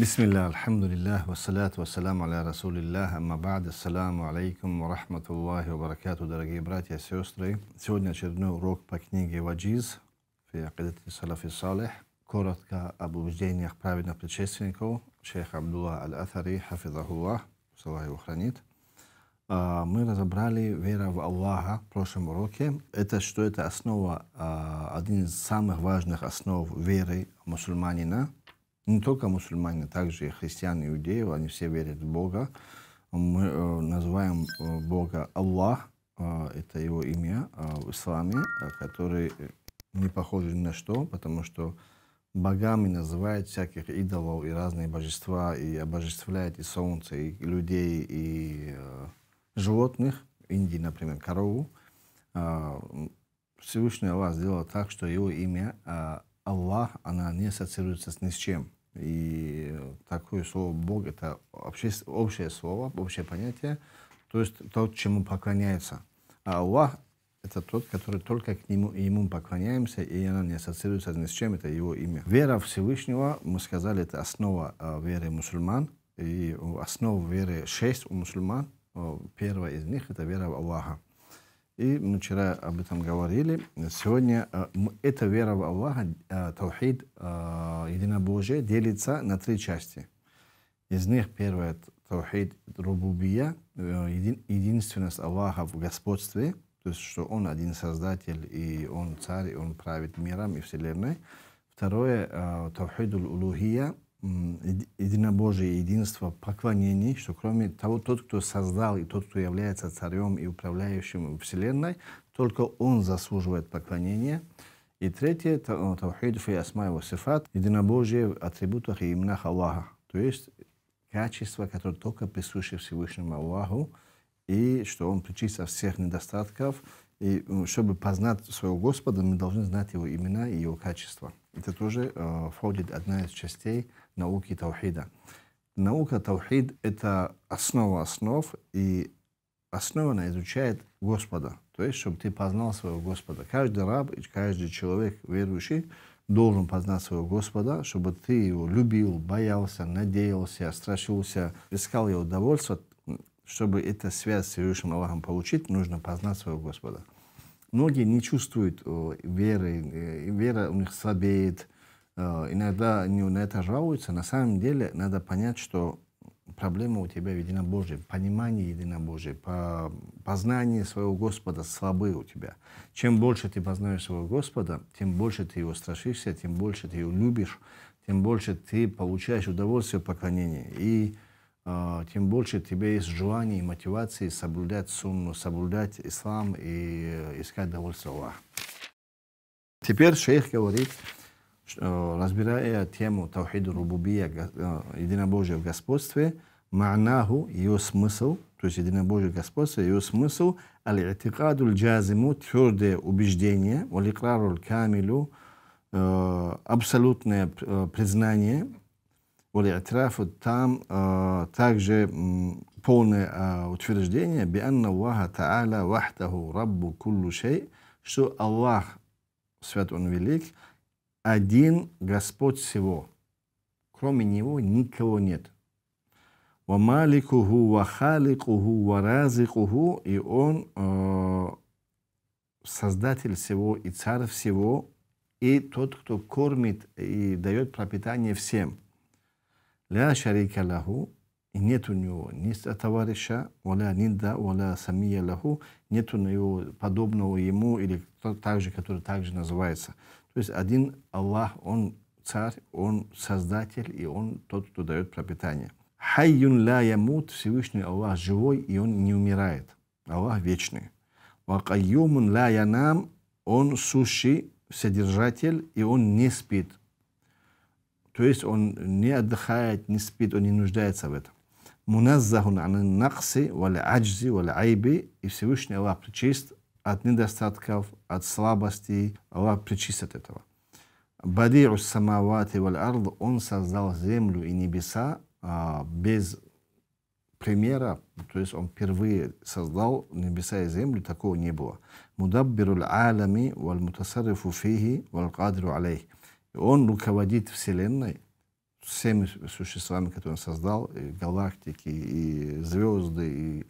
بسم الله الحمد لله والصلاة والسلام على رسول الله أما بعد السلام عليكم ورحمة الله وبركاته дорогие братья и сестры сегодня очередной урок по книге في عقيدة السلف الصالح كورتك أبو بجدين يخبرنا بتشيسينكو شيخ عبد الله الأثري حفظه الله وصلاه وخرانيت А, мы разобрали вера в Аллаха в прошлом уроке. Это что это основа, а, один из самых важных основ веры мусульманина. Не только мусульмане, также и христиан, иудеев, они все верят в Бога. Мы э, называем э, Бога Аллах, э, это его имя в исламе, который не похож ни на что, потому что богами называет всяких идолов и разные божества, и обожествляет и солнце, и людей, и животных, Индии, например, корову, а, Всевышний Аллах сделал так, что его имя а, Аллах, она не ассоциируется ни с чем. И такое слово Бог это обще, общее слово, общее понятие, то есть тот, чему поклоняется. А Аллах это тот, который только к нему ему поклоняемся, и она не ассоциируется ни с чем, это его имя. Вера Всевышнего, мы сказали, это основа а, веры мусульман, и основа веры шесть у мусульман – Э, первая из них — это вера в Аллаха. И мы вчера об этом говорили. Сегодня э, эта вера в Аллаха, э, таухид, единобожие, делится на три части. Из них первая — таухид рубубия, един, единственность Аллаха в господстве, то есть что Он один Создатель, и Он царь, и Он правит миром и вселенной. Второе — таухидул улухия — единобожие, единство, поклонение, что кроме того, тот, кто создал и тот, кто является царем и управляющим Вселенной, только он заслуживает поклонения. И третье, таухид фи его сифат, единобожие в атрибутах и именах Аллаха. То есть качество, которое только присуще Всевышнему Аллаху, и что он причист от всех недостатков, и э, чтобы познать своего Господа, мы должны знать его имена и его качества. Это тоже э, входит одна из частей науки Таухида. Наука Таухид – это основа основ, и основа она изучает Господа. То есть, чтобы ты познал своего Господа. Каждый раб и каждый человек верующий должен познать своего Господа, чтобы ты его любил, боялся, надеялся, страшился, искал его удовольствие. Чтобы эта связь с Всевышним Аллахом получить, нужно познать своего Господа. Многие не чувствуют э, веры, э, вера у них слабеет, Э, иногда не на это жалуются. На самом деле надо понять, что проблема у тебя в единобожии, понимание единобожия, по, познание своего Господа слабы у тебя. Чем больше ты познаешь своего Господа, тем больше ты его страшишься, тем больше ты его любишь, тем больше ты получаешь удовольствие в поклонении. И э, тем больше тебе есть желание и мотивации соблюдать сунну, соблюдать ислам и э, искать довольство Аллаха. Теперь шейх говорит, Э, разбирая тему Таухиду Рубубия, э, единобожие в господстве, ма'наху, ее смысл, то есть единобожие в господстве, ее смысл, аль-и'тикаду джазиму, твердое убеждение, валиклару камилю, э, абсолютное признание, вали'трафу там также полное утверждение, бианна Аллаха Та'аля вахтаху раббу куллу шей, что Аллах, свят Он велик, один Господь всего. Кроме Него никого нет. Вамаликуху, вахаликуху, варазикуху, и Он э, Создатель всего и Царь всего, и тот, кто кормит и дает пропитание всем. Ля шарика лаху, и нет у него ни товарища, валя нинда, валя самия лаху, нет у него подобного ему или также, который также называется. То есть один Аллах, Он царь, Он создатель, и Он тот, кто дает пропитание. Хайюн ла ямут, Всевышний Аллах живой, и Он не умирает. Аллах вечный. Вакайюмун ла янам, Он сущий, содержатель и Он не спит. То есть Он не отдыхает, не спит, Он не нуждается в этом. Муназзахун ан накси, валя аджзи, валя айби, и Всевышний Аллах причист от недостатков, от слабостей. Аллах причист от этого. Бадиру самавати валь ард, он создал землю и небеса а, без примера, то есть он впервые создал небеса и землю, такого не было. Мудаббиру алями валь мутасарифу фихи валь кадру алейх. Он руководит вселенной, всеми существами, которые он создал, и галактики, и звезды, и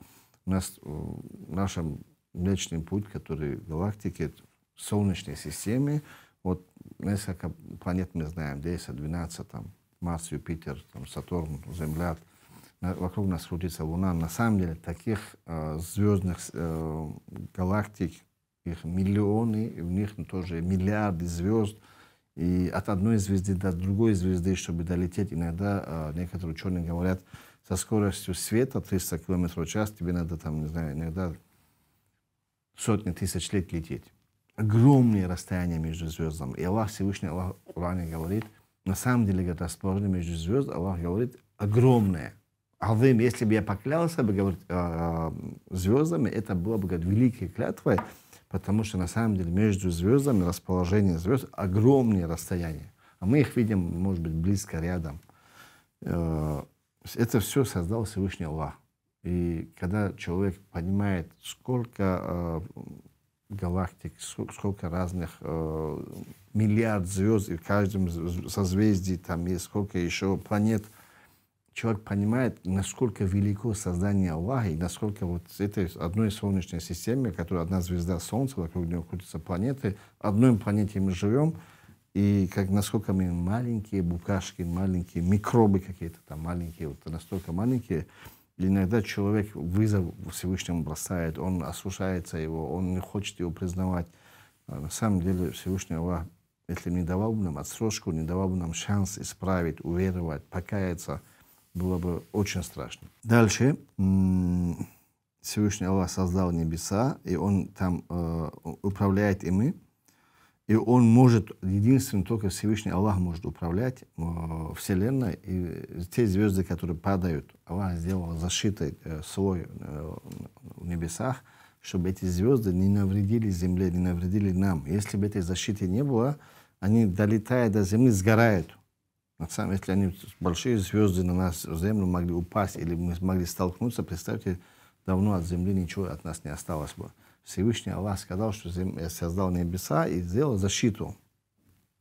нас, в нашем Млечный путь, который в галактике, в Солнечной системе, вот несколько планет мы знаем, 10, 12, там, Марс, Юпитер, там, Сатурн, Земля, вокруг нас крутится Луна. На самом деле таких э, звездных э, галактик, их миллионы, в них тоже миллиарды звезд. И от одной звезды до другой звезды, чтобы долететь, иногда э, некоторые ученые говорят, со скоростью света 300 км в час тебе надо там, не знаю, иногда сотни тысяч лет лететь. Огромные расстояния между звездами. И Аллах Всевышний, Аллах в говорит, на самом деле, говорит, расположение между звезд, Аллах говорит, огромное. Аллахим, если бы я поклялся бы, говорит, э, звездами, это было бы, говорит, великой клятвой, потому что на самом деле между звездами расположение звезд огромные расстояния. А мы их видим, может быть, близко, рядом. Э, это все создал Всевышний Аллах. И когда человек понимает, сколько э, галактик, сколько разных э, миллиард звезд, и в каждом созвездии там есть сколько еще планет, человек понимает, насколько велико создание Аллаха, и насколько вот этой одной Солнечной системе, которая одна звезда Солнца, вокруг нее крутятся планеты, одной планете мы живем, и как, насколько мы маленькие букашки, маленькие микробы какие-то там, маленькие, вот настолько маленькие, Иногда человек вызов Всевышнему бросает, он осушается его, он не хочет его признавать. А на самом деле Всевышний Аллах, если не давал бы нам отсрочку, не давал бы нам шанс исправить, уверовать, покаяться, было бы очень страшно. Дальше. М-м, Всевышний Аллах создал небеса, и Он там э, управляет ими. И он может, единственный только Всевышний Аллах может управлять э, Вселенной и те звезды, которые падают. Аллах сделал защитой э, свой э, в небесах, чтобы эти звезды не навредили Земле, не навредили нам. Если бы этой защиты не было, они, долетая до Земли, сгорают. На самом деле, если они большие звезды на нас, Землю могли упасть или мы могли столкнуться, представьте, давно от Земли ничего от нас не осталось бы. Всевышний Аллах сказал, что я создал небеса и сделал защиту.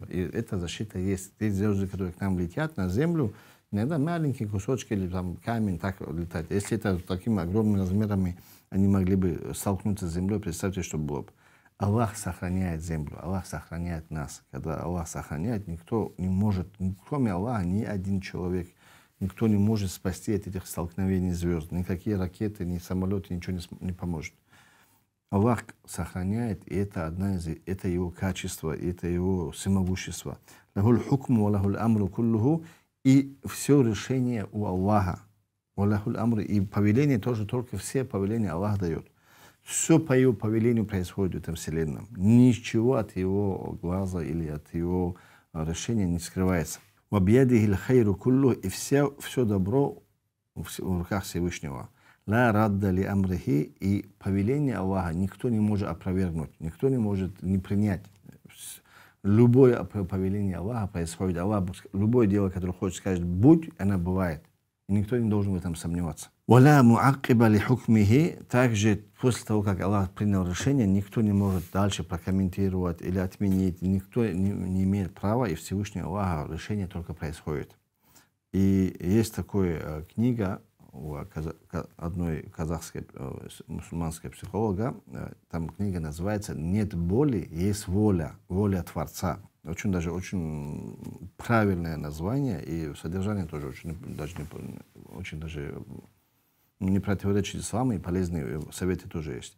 И эта защита есть. Те звезды, которые к нам летят на землю, иногда маленькие кусочки или там камень так летать. Если это такими огромными размерами, они могли бы столкнуться с землей, представьте, что было бы. Аллах сохраняет землю, Аллах сохраняет нас. Когда Аллах сохраняет, никто не может, кроме Аллаха, ни один человек, никто не может спасти от этих столкновений звезд. Никакие ракеты, ни самолеты, ничего не, не поможет. Аллах сохраняет, и это одна из, это его качество, это его всемогущество. Лахуль хукму, валахуль амру куллуху, и все решение у Аллаха. Валахуль амру, и повеление тоже только все повеления Аллах дает. Все по его повелению происходит в этом вселенном. Ничего от его глаза или от его а, решения не скрывается. В объядихи хайру куллу, и все, все добро в руках Всевышнего. Ла радда ли амрихи, и повеление Аллаха никто не может опровергнуть, никто не может не принять. Любое повеление Аллаха происходит. Аллах, любое дело, которое хочет сказать, будь, оно бывает. И никто не должен в этом сомневаться. Валя муаккиба ли хукмихи, также после того, как Аллах принял решение, никто не может дальше прокомментировать или отменить, никто не, не имеет права, и Всевышний Аллах решение только происходит. И есть такая э, книга у одной казахской э, мусульманской психолога, э, там книга называется «Нет боли, есть воля, воля Творца». Очень даже очень правильное название и содержание тоже очень даже, очень даже не противоречит исламу и полезные э, советы тоже есть.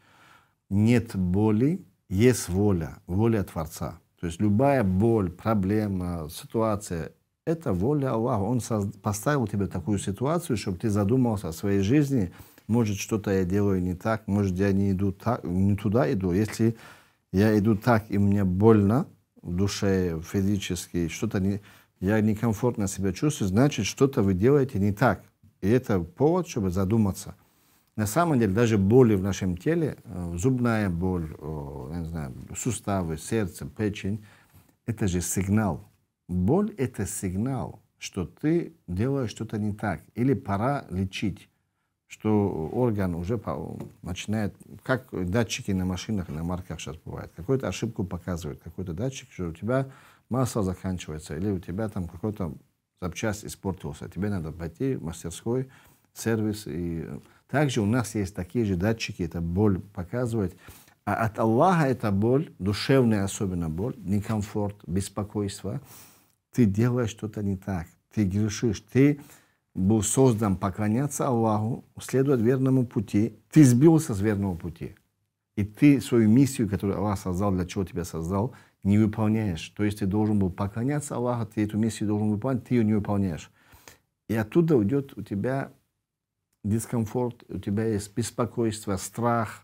Нет боли, есть воля, воля Творца. То есть любая боль, проблема, ситуация, это воля Аллаха. Он поставил тебе такую ситуацию, чтобы ты задумался о своей жизни. Может, что-то я делаю не так, может, я не иду так, не туда иду. Если я иду так, и мне больно в душе, физически, что-то не, я некомфортно себя чувствую, значит, что-то вы делаете не так. И это повод, чтобы задуматься. На самом деле, даже боли в нашем теле, э, зубная боль, не знаю, суставы, сердце, печень, это же сигнал. Боль – это сигнал, что ты делаешь что-то не так, или пора лечить, что орган уже начинает, как датчики на машинах, на марках сейчас бывает, какую-то ошибку показывает, какой-то датчик, что у тебя масло заканчивается, или у тебя там какой-то запчасть испортился, тебе надо пойти в мастерской, сервис. И также у нас есть такие же датчики, это боль показывает. А от Аллаха эта боль, душевная особенно боль, некомфорт, беспокойство – ты делаешь что-то не так, ты грешишь, ты был создан поклоняться Аллаху, следовать верному пути, ты сбился с верного пути. И ты свою миссию, которую Аллах создал, для чего тебя создал, не выполняешь. То есть ты должен был поклоняться Аллаху, ты эту миссию должен выполнять, ты ее не выполняешь. И оттуда уйдет у тебя дискомфорт, у тебя есть беспокойство, страх,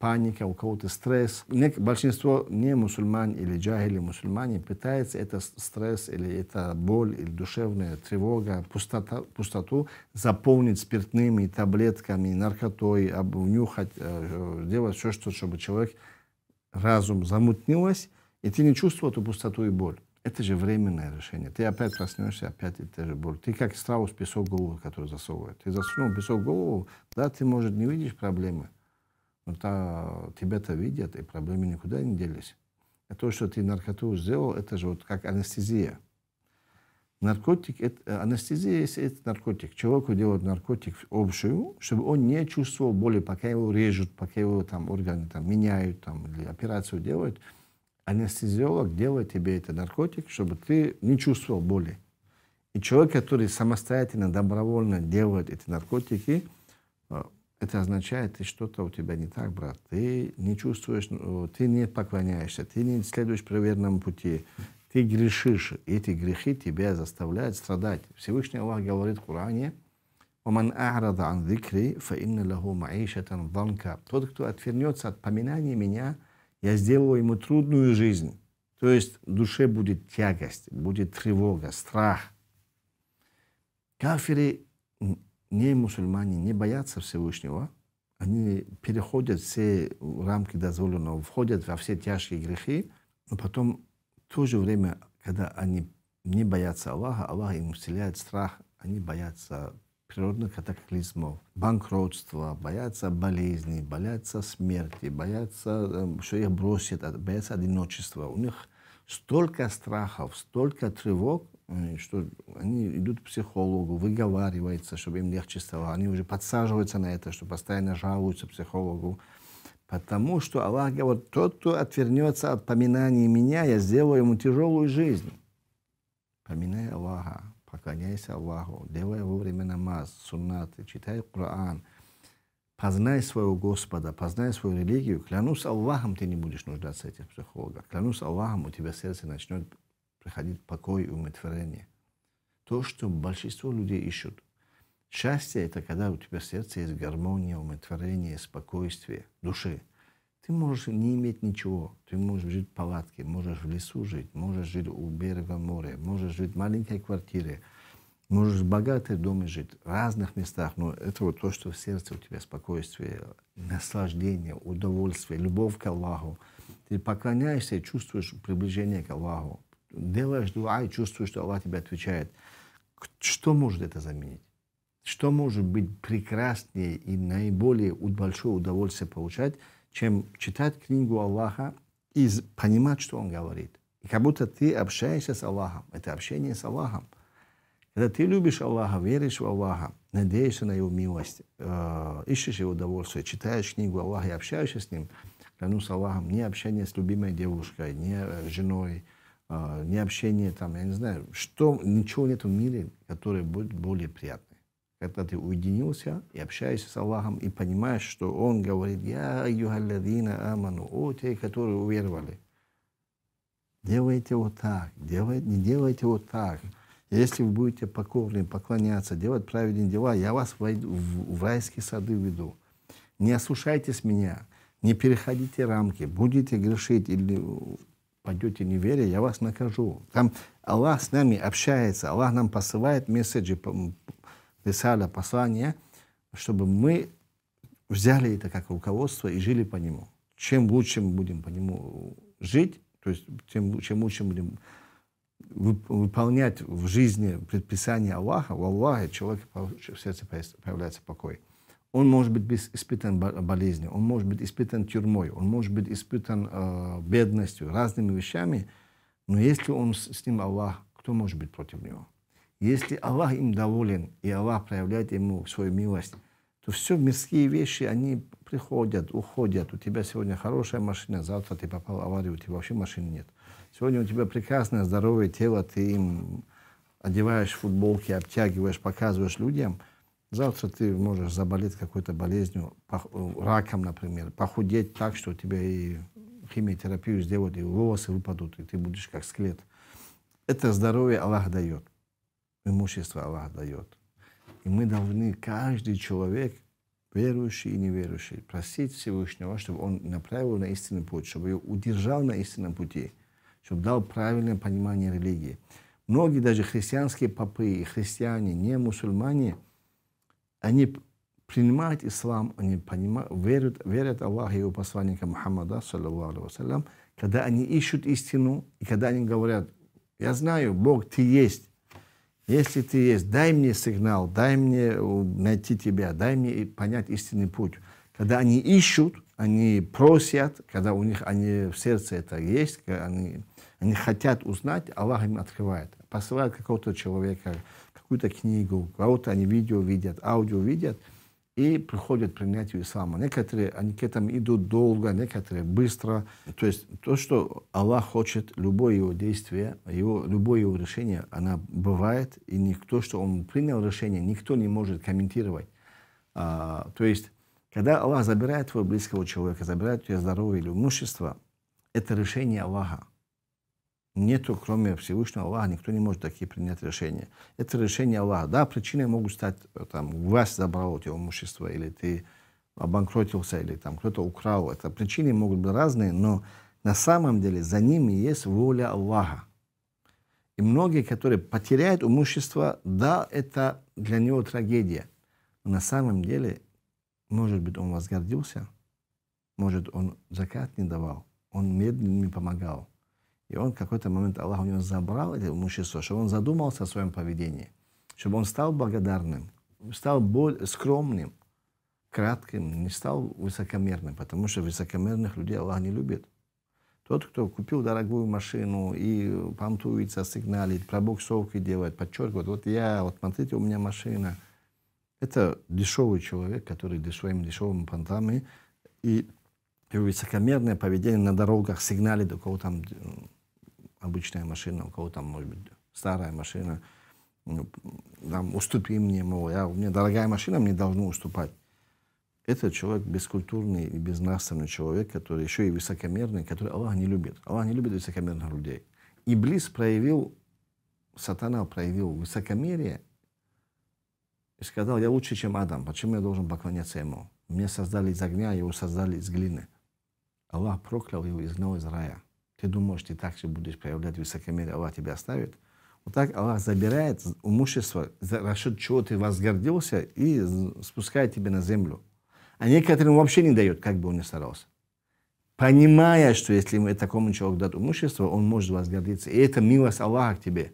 паника, у кого-то стресс. Большинство не мусульман или джахили мусульмане пытаются это стресс или это боль или душевная тревога, пустота, пустоту заполнить спиртными таблетками, наркотой, обнюхать, э, э, делать все, что, чтобы человек разум замутнилась и ты не чувствуешь эту пустоту и боль. Это же временное решение. Ты опять проснешься, опять это же боль. Ты как страус песок голову, который засовывает. Ты засунул песок голову, да, ты, может, не видишь проблемы, но та, тебя-то видят, и проблемы никуда не делись. А то, что ты наркоту сделал, это же вот как анестезия. Наркотик, это, анестезия, если это наркотик, человеку делают наркотик общую, чтобы он не чувствовал боли, пока его режут, пока его там органы там меняют, там, или операцию делают. Анестезиолог делает тебе этот наркотик, чтобы ты не чувствовал боли. И человек, который самостоятельно, добровольно делает эти наркотики, а, это означает, ты что-то у тебя не так, брат. Ты не чувствуешь, ну, ты не поклоняешься, ты не следуешь проверенному пути, ты грешишь. И эти грехи тебя заставляют страдать. Всевышний Аллах говорит в Коране, «Уман а'рада ан зикри, фа инна лаху маишатан данка». Тот, кто отвернется от поминания меня, я сделаю ему трудную жизнь. То есть в душе будет тягость, будет тревога, страх. Кафиры не мусульмане не боятся Всевышнего, они переходят все рамки дозволенного, входят во все тяжкие грехи, но потом в то же время, когда они не боятся Аллаха, Аллах им вселяет страх, они боятся природных катаклизмов, банкротства, боятся болезней, боятся смерти, боятся, эм, что их бросят, боятся одиночества. У них столько страхов, столько тревог, Э, что они идут к психологу, выговаривается, чтобы им легче стало. Они уже подсаживаются на это, что постоянно жалуются психологу. Потому что Аллах говорит, тот, кто отвернется от поминания меня, я сделаю ему тяжелую жизнь. Поминай Аллаха, поклоняйся Аллаху, делай вовремя намаз, суннаты, читай Коран, познай своего Господа, познай свою религию. Клянусь Аллахом, ты не будешь нуждаться этих психологов. Клянусь Аллахом, у тебя сердце начнет приходит покой и умиротворение. То, что большинство людей ищут. Счастье – это когда у тебя в сердце есть гармония, умиротворение, спокойствие души. Ты можешь не иметь ничего. Ты можешь жить в палатке, можешь в лесу жить, можешь жить у берега моря, можешь жить в маленькой квартире, можешь в богатой доме жить, в разных местах. Но это вот то, что в сердце у тебя спокойствие, наслаждение, удовольствие, любовь к Аллаху. Ты поклоняешься и чувствуешь приближение к Аллаху делаешь дуа и чувствуешь, что Аллах тебе отвечает. Что может это заменить? Что может быть прекраснее и наиболее большое удовольствие получать, чем читать книгу Аллаха и понимать, что Он говорит? И как будто ты общаешься с Аллахом. Это общение с Аллахом. Когда ты любишь Аллаха, веришь в Аллаха, надеешься на Его милость, э, ищешь Его удовольствие, читаешь книгу Аллаха и общаешься с Ним, клянусь Аллахом, не общение с любимой девушкой, не э, женой, э, а, не общение там, я не знаю, что, ничего нет в мире, которое будет более приятное. Когда ты уединился и общаешься с Аллахом и понимаешь, что Он говорит, «Я юхалладина аману», «О, те, которые уверовали». Делайте вот так, делайте, не делайте вот так. Если вы будете покорны, поклоняться, делать праведные дела, я вас войду, в, в райские сады веду. Не ослушайтесь меня, не переходите рамки, будете грешить или падете не веря, я вас накажу. Там Аллах с нами общается, Аллах нам посылает месседжи, писали послания, чтобы мы взяли это как руководство и жили по нему. Чем лучше мы будем по нему жить, то есть тем, чем лучше будем выполнять в жизни предписания Аллаха, в Аллахе человек в сердце появляется покой. Он может быть испытан болезнью, он может быть испытан тюрьмой, он может быть испытан э, бедностью, разными вещами. Но если он с, с ним Аллах, кто может быть против него? Если Аллах им доволен, и Аллах проявляет ему свою милость, то все мирские вещи, они приходят, уходят. У тебя сегодня хорошая машина, завтра ты попал в аварию, у тебя вообще машины нет. Сегодня у тебя прекрасное здоровое тело, ты им одеваешь футболки, обтягиваешь, показываешь людям – Завтра ты можешь заболеть какой-то болезнью, раком, например, похудеть так, что у тебя и химиотерапию сделают, и волосы выпадут, и ты будешь как скелет. Это здоровье Аллах дает, имущество Аллах дает. И мы должны, каждый человек, верующий и неверующий, просить Всевышнего, чтобы он направил на истинный путь, чтобы ее удержал на истинном пути, чтобы дал правильное понимание религии. Многие даже христианские попы и христиане, не мусульмане – они принимают ислам, они понимают, верят, верят Аллаху и его посланника Мухаммада, саллиллаху вассалям, когда они ищут истину, и когда они говорят, я знаю, Бог, Ты есть, если Ты есть, дай мне сигнал, дай мне э, найти Тебя, дай мне понять истинный путь. Когда они ищут, они просят, когда у них они в сердце это есть, они, они хотят узнать, Аллах им открывает, посылает какого-то человека, какую-то книгу, кого-то они видео видят, аудио видят и приходят к принятию ислама. Некоторые, они к этому идут долго, некоторые быстро. То есть то, что Аллах хочет, любое его действие, его, любое его решение, оно бывает, и никто, что он принял решение, никто не может комментировать. А, то есть, когда Аллах забирает твоего близкого человека, забирает твое здоровье или имущество, это решение Аллаха нету, кроме Всевышнего Аллаха, никто не может такие принять решения. Это решение Аллаха. Да, причиной могут стать, э, там, власть забрала у тебя имущество, или ты обанкротился, или там кто-то украл. Это причины могут быть разные, но на самом деле за ними есть воля Аллаха. И многие, которые потеряют имущество, да, это для него трагедия. Но на самом деле, может быть, он возгордился, может, он закат не давал, он медленно не помогал, и он в какой-то момент, Аллах у него забрал это имущество, чтобы он задумался о своем поведении, чтобы он стал благодарным, стал более скромным, кратким, не стал высокомерным, потому что высокомерных людей Аллах не любит. Тот, кто купил дорогую машину и понтуется, сигналит, пробуксовки делает, подчеркивает, вот я, вот смотрите, у меня машина. Это дешевый человек, который своими дешевыми понтами и, и высокомерное поведение на дорогах сигналит, у кого там обычная машина, у кого там, может быть, старая машина, ну, там, уступи мне, мол, я, у меня дорогая машина, мне должно уступать. Этот человек бескультурный и безнравственный человек, который еще и высокомерный, который Аллах не любит. Аллах не любит высокомерных людей. И близ проявил, сатана проявил высокомерие и сказал, я лучше, чем Адам, почему я должен поклоняться ему? Меня создали из огня, его создали из глины. Аллах проклял его, и изгнал из рая ты думаешь, ты так же будешь проявлять высокомерие, Аллах тебя оставит. Вот так Аллах забирает имущество, за счет чего ты возгордился, и спускает тебя на землю. А некоторым вообще не дает, как бы он ни старался. Понимая, что если мы такому человеку дать имущество, он может возгордиться. И это милость Аллаха к тебе.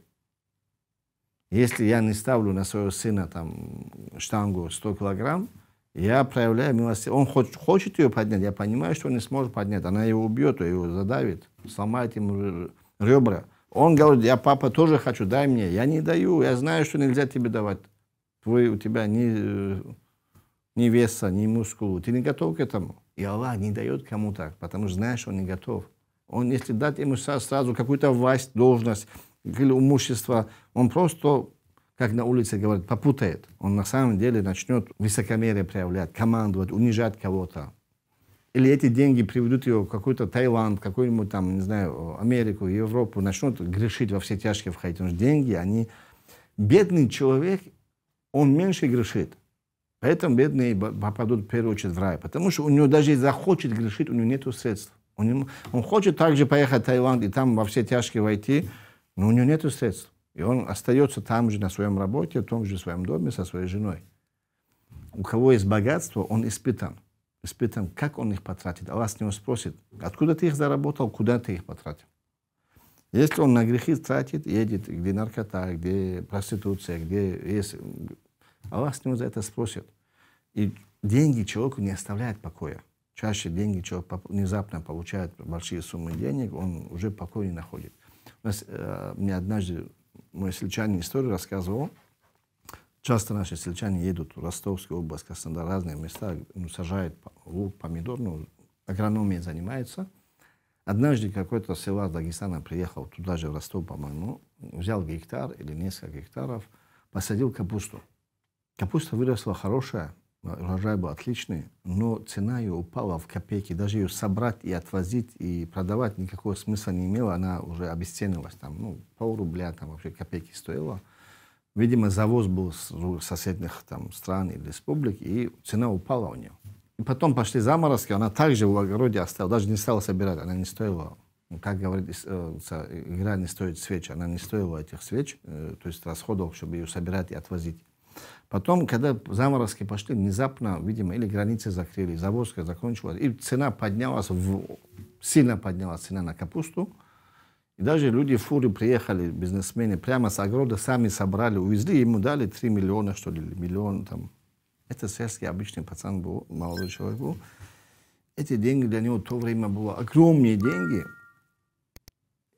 Если я не ставлю на своего сына там штангу 100 килограмм, я проявляю милосердие. Он хочет, хочет ее поднять, я понимаю, что он не сможет поднять. Она его убьет, его задавит, сломает ему ребра. Он говорит, я, папа, тоже хочу, дай мне. Я не даю, я знаю, что нельзя тебе давать. Твой, у тебя ни, э, ни веса, ни мускулу. Ты не готов к этому. И Аллах не дает кому так, потому что знаешь, он не готов. Он, если дать ему сразу какую-то власть, должность или имущество, он просто как на улице говорят, попутает. Он на самом деле начнет высокомерие проявлять, командовать, унижать кого-то. Или эти деньги приведут его в какой-то Таиланд, какую-нибудь там, не знаю, Америку, Европу, начнут грешить во все тяжкие входить. Потому что деньги, они... Бедный человек, он меньше грешит. Поэтому бедные попадут в первую очередь в рай. Потому что у него даже захочет грешить, у него нет средств. Он, он хочет также поехать в Таиланд и там во все тяжкие войти, но у него нет средств. И он остается там же на своем работе, в том же своем доме со своей женой. У кого есть богатство, он испытан. Испытан, как он их потратит. Аллах с него спросит, откуда ты их заработал, куда ты их потратил. Если он на грехи тратит, едет, где наркота, где проституция, где есть... Аллах с него за это спросит. И деньги человеку не оставляет покоя. Чаще деньги человек внезапно получает большие суммы денег, он уже покоя не находит. У нас, э, мне однажды мой сельчанин историю рассказывал. Часто наши сельчане едут в Ростовскую область, Краснодар, разные места, ну, сажают лук, помидор, ну, агрономией занимаются. Однажды какой-то села Дагестана приехал туда же, в Ростов, по-моему, взял гектар или несколько гектаров, посадил капусту. Капуста выросла хорошая, урожай был отличный, но цена ее упала в копейки. Даже ее собрать и отвозить, и продавать никакого смысла не имела. Она уже обесценилась. Там, ну, пол рубля там вообще копейки стоила. Видимо, завоз был с соседних там, стран или республик, и цена упала у нее. И потом пошли заморозки, она также в огороде осталась, даже не стала собирать, она не стоила, ну, как говорится, э, игра не стоит свеч, она не стоила этих свеч, э, то есть расходов, чтобы ее собирать и отвозить. Потом, когда заморозки пошли, внезапно, видимо, или границы закрыли, завозка закончилась, и цена поднялась, в... сильно поднялась цена на капусту. И даже люди в фуре приехали, бизнесмены, прямо с огорода сами собрали, увезли, ему дали 3 миллиона, что ли, миллион там. Это сельский обычный пацан был, молодой человек был. Эти деньги для него в то время было огромные деньги –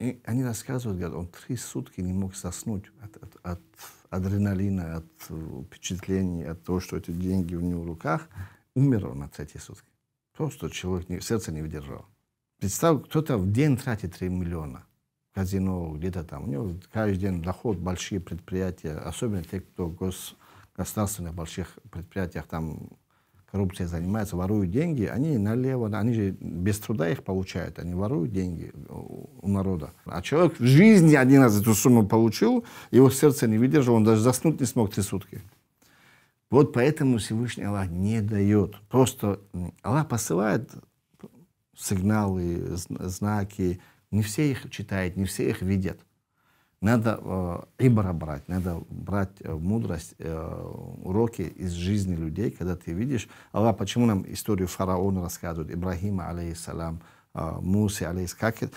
и они рассказывают, говорят, он три сутки не мог заснуть от, от, от адреналина, от э, впечатлений, от того, что эти деньги у него в руках. Умер он на третьи сутки. Просто человек не, сердце не выдержал. Представь, кто-то в день тратит 3 миллиона в казино, где-то там. У него каждый день доход, большие предприятия, особенно те, кто гос, государственных больших предприятиях там коррупцией занимаются, воруют деньги, они налево, они же без труда их получают, они воруют деньги у народа. А человек в жизни один раз эту сумму получил, его сердце не выдержало, он даже заснуть не смог три сутки. Вот поэтому Всевышний Аллах не дает. Просто Аллах посылает сигналы, знаки, не все их читают, не все их видят. Надо э, ибра брать, надо брать э, мудрость, э, уроки из жизни людей, когда ты видишь, Аллах, почему нам историю фараона рассказывают, Ибрахима, алейхиссалам, э, Муси, алейхиссалам,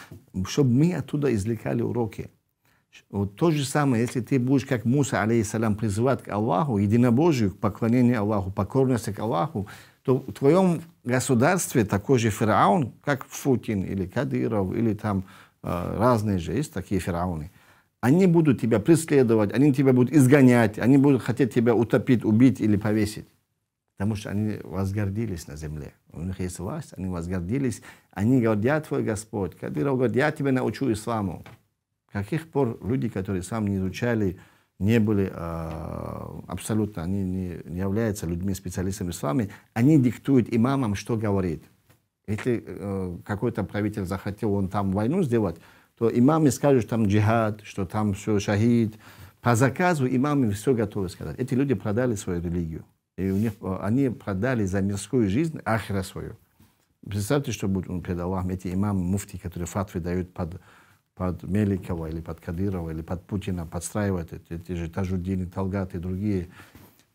чтобы мы оттуда извлекали уроки. Вот то же самое, если ты будешь, как Муса, алейхиссалам, призывать к Аллаху, единобожию, к поклонению Аллаху, покорности к Аллаху, то в твоем государстве такой же фараон, как Футин или Кадиров или там э, разные же есть такие фараоны – они будут тебя преследовать, они тебя будут изгонять, они будут хотеть тебя утопить, убить или повесить. Потому что они возгордились на земле. У них есть власть, они возгордились. Они говорят, я твой Господь. Кадыров говорит, я тебя научу исламу. Каких пор люди, которые сам не изучали, не были э, абсолютно, они не, не являются людьми, специалистами ислама, они диктуют имамам, что говорит. Если э, какой-то правитель захотел он там войну сделать, то имамы скажут что там джихад, что там все шахид. По заказу имамы все готовы сказать. Эти люди продали свою религию. И у них, они продали за мирскую жизнь ахра свою. Представьте, что будет он перед Аллахом. Эти имамы, муфти, которые фатвы дают под, под Меликова или под Кадырова или под Путина, подстраивают эти, эти же Тажуддин, талгаты и другие.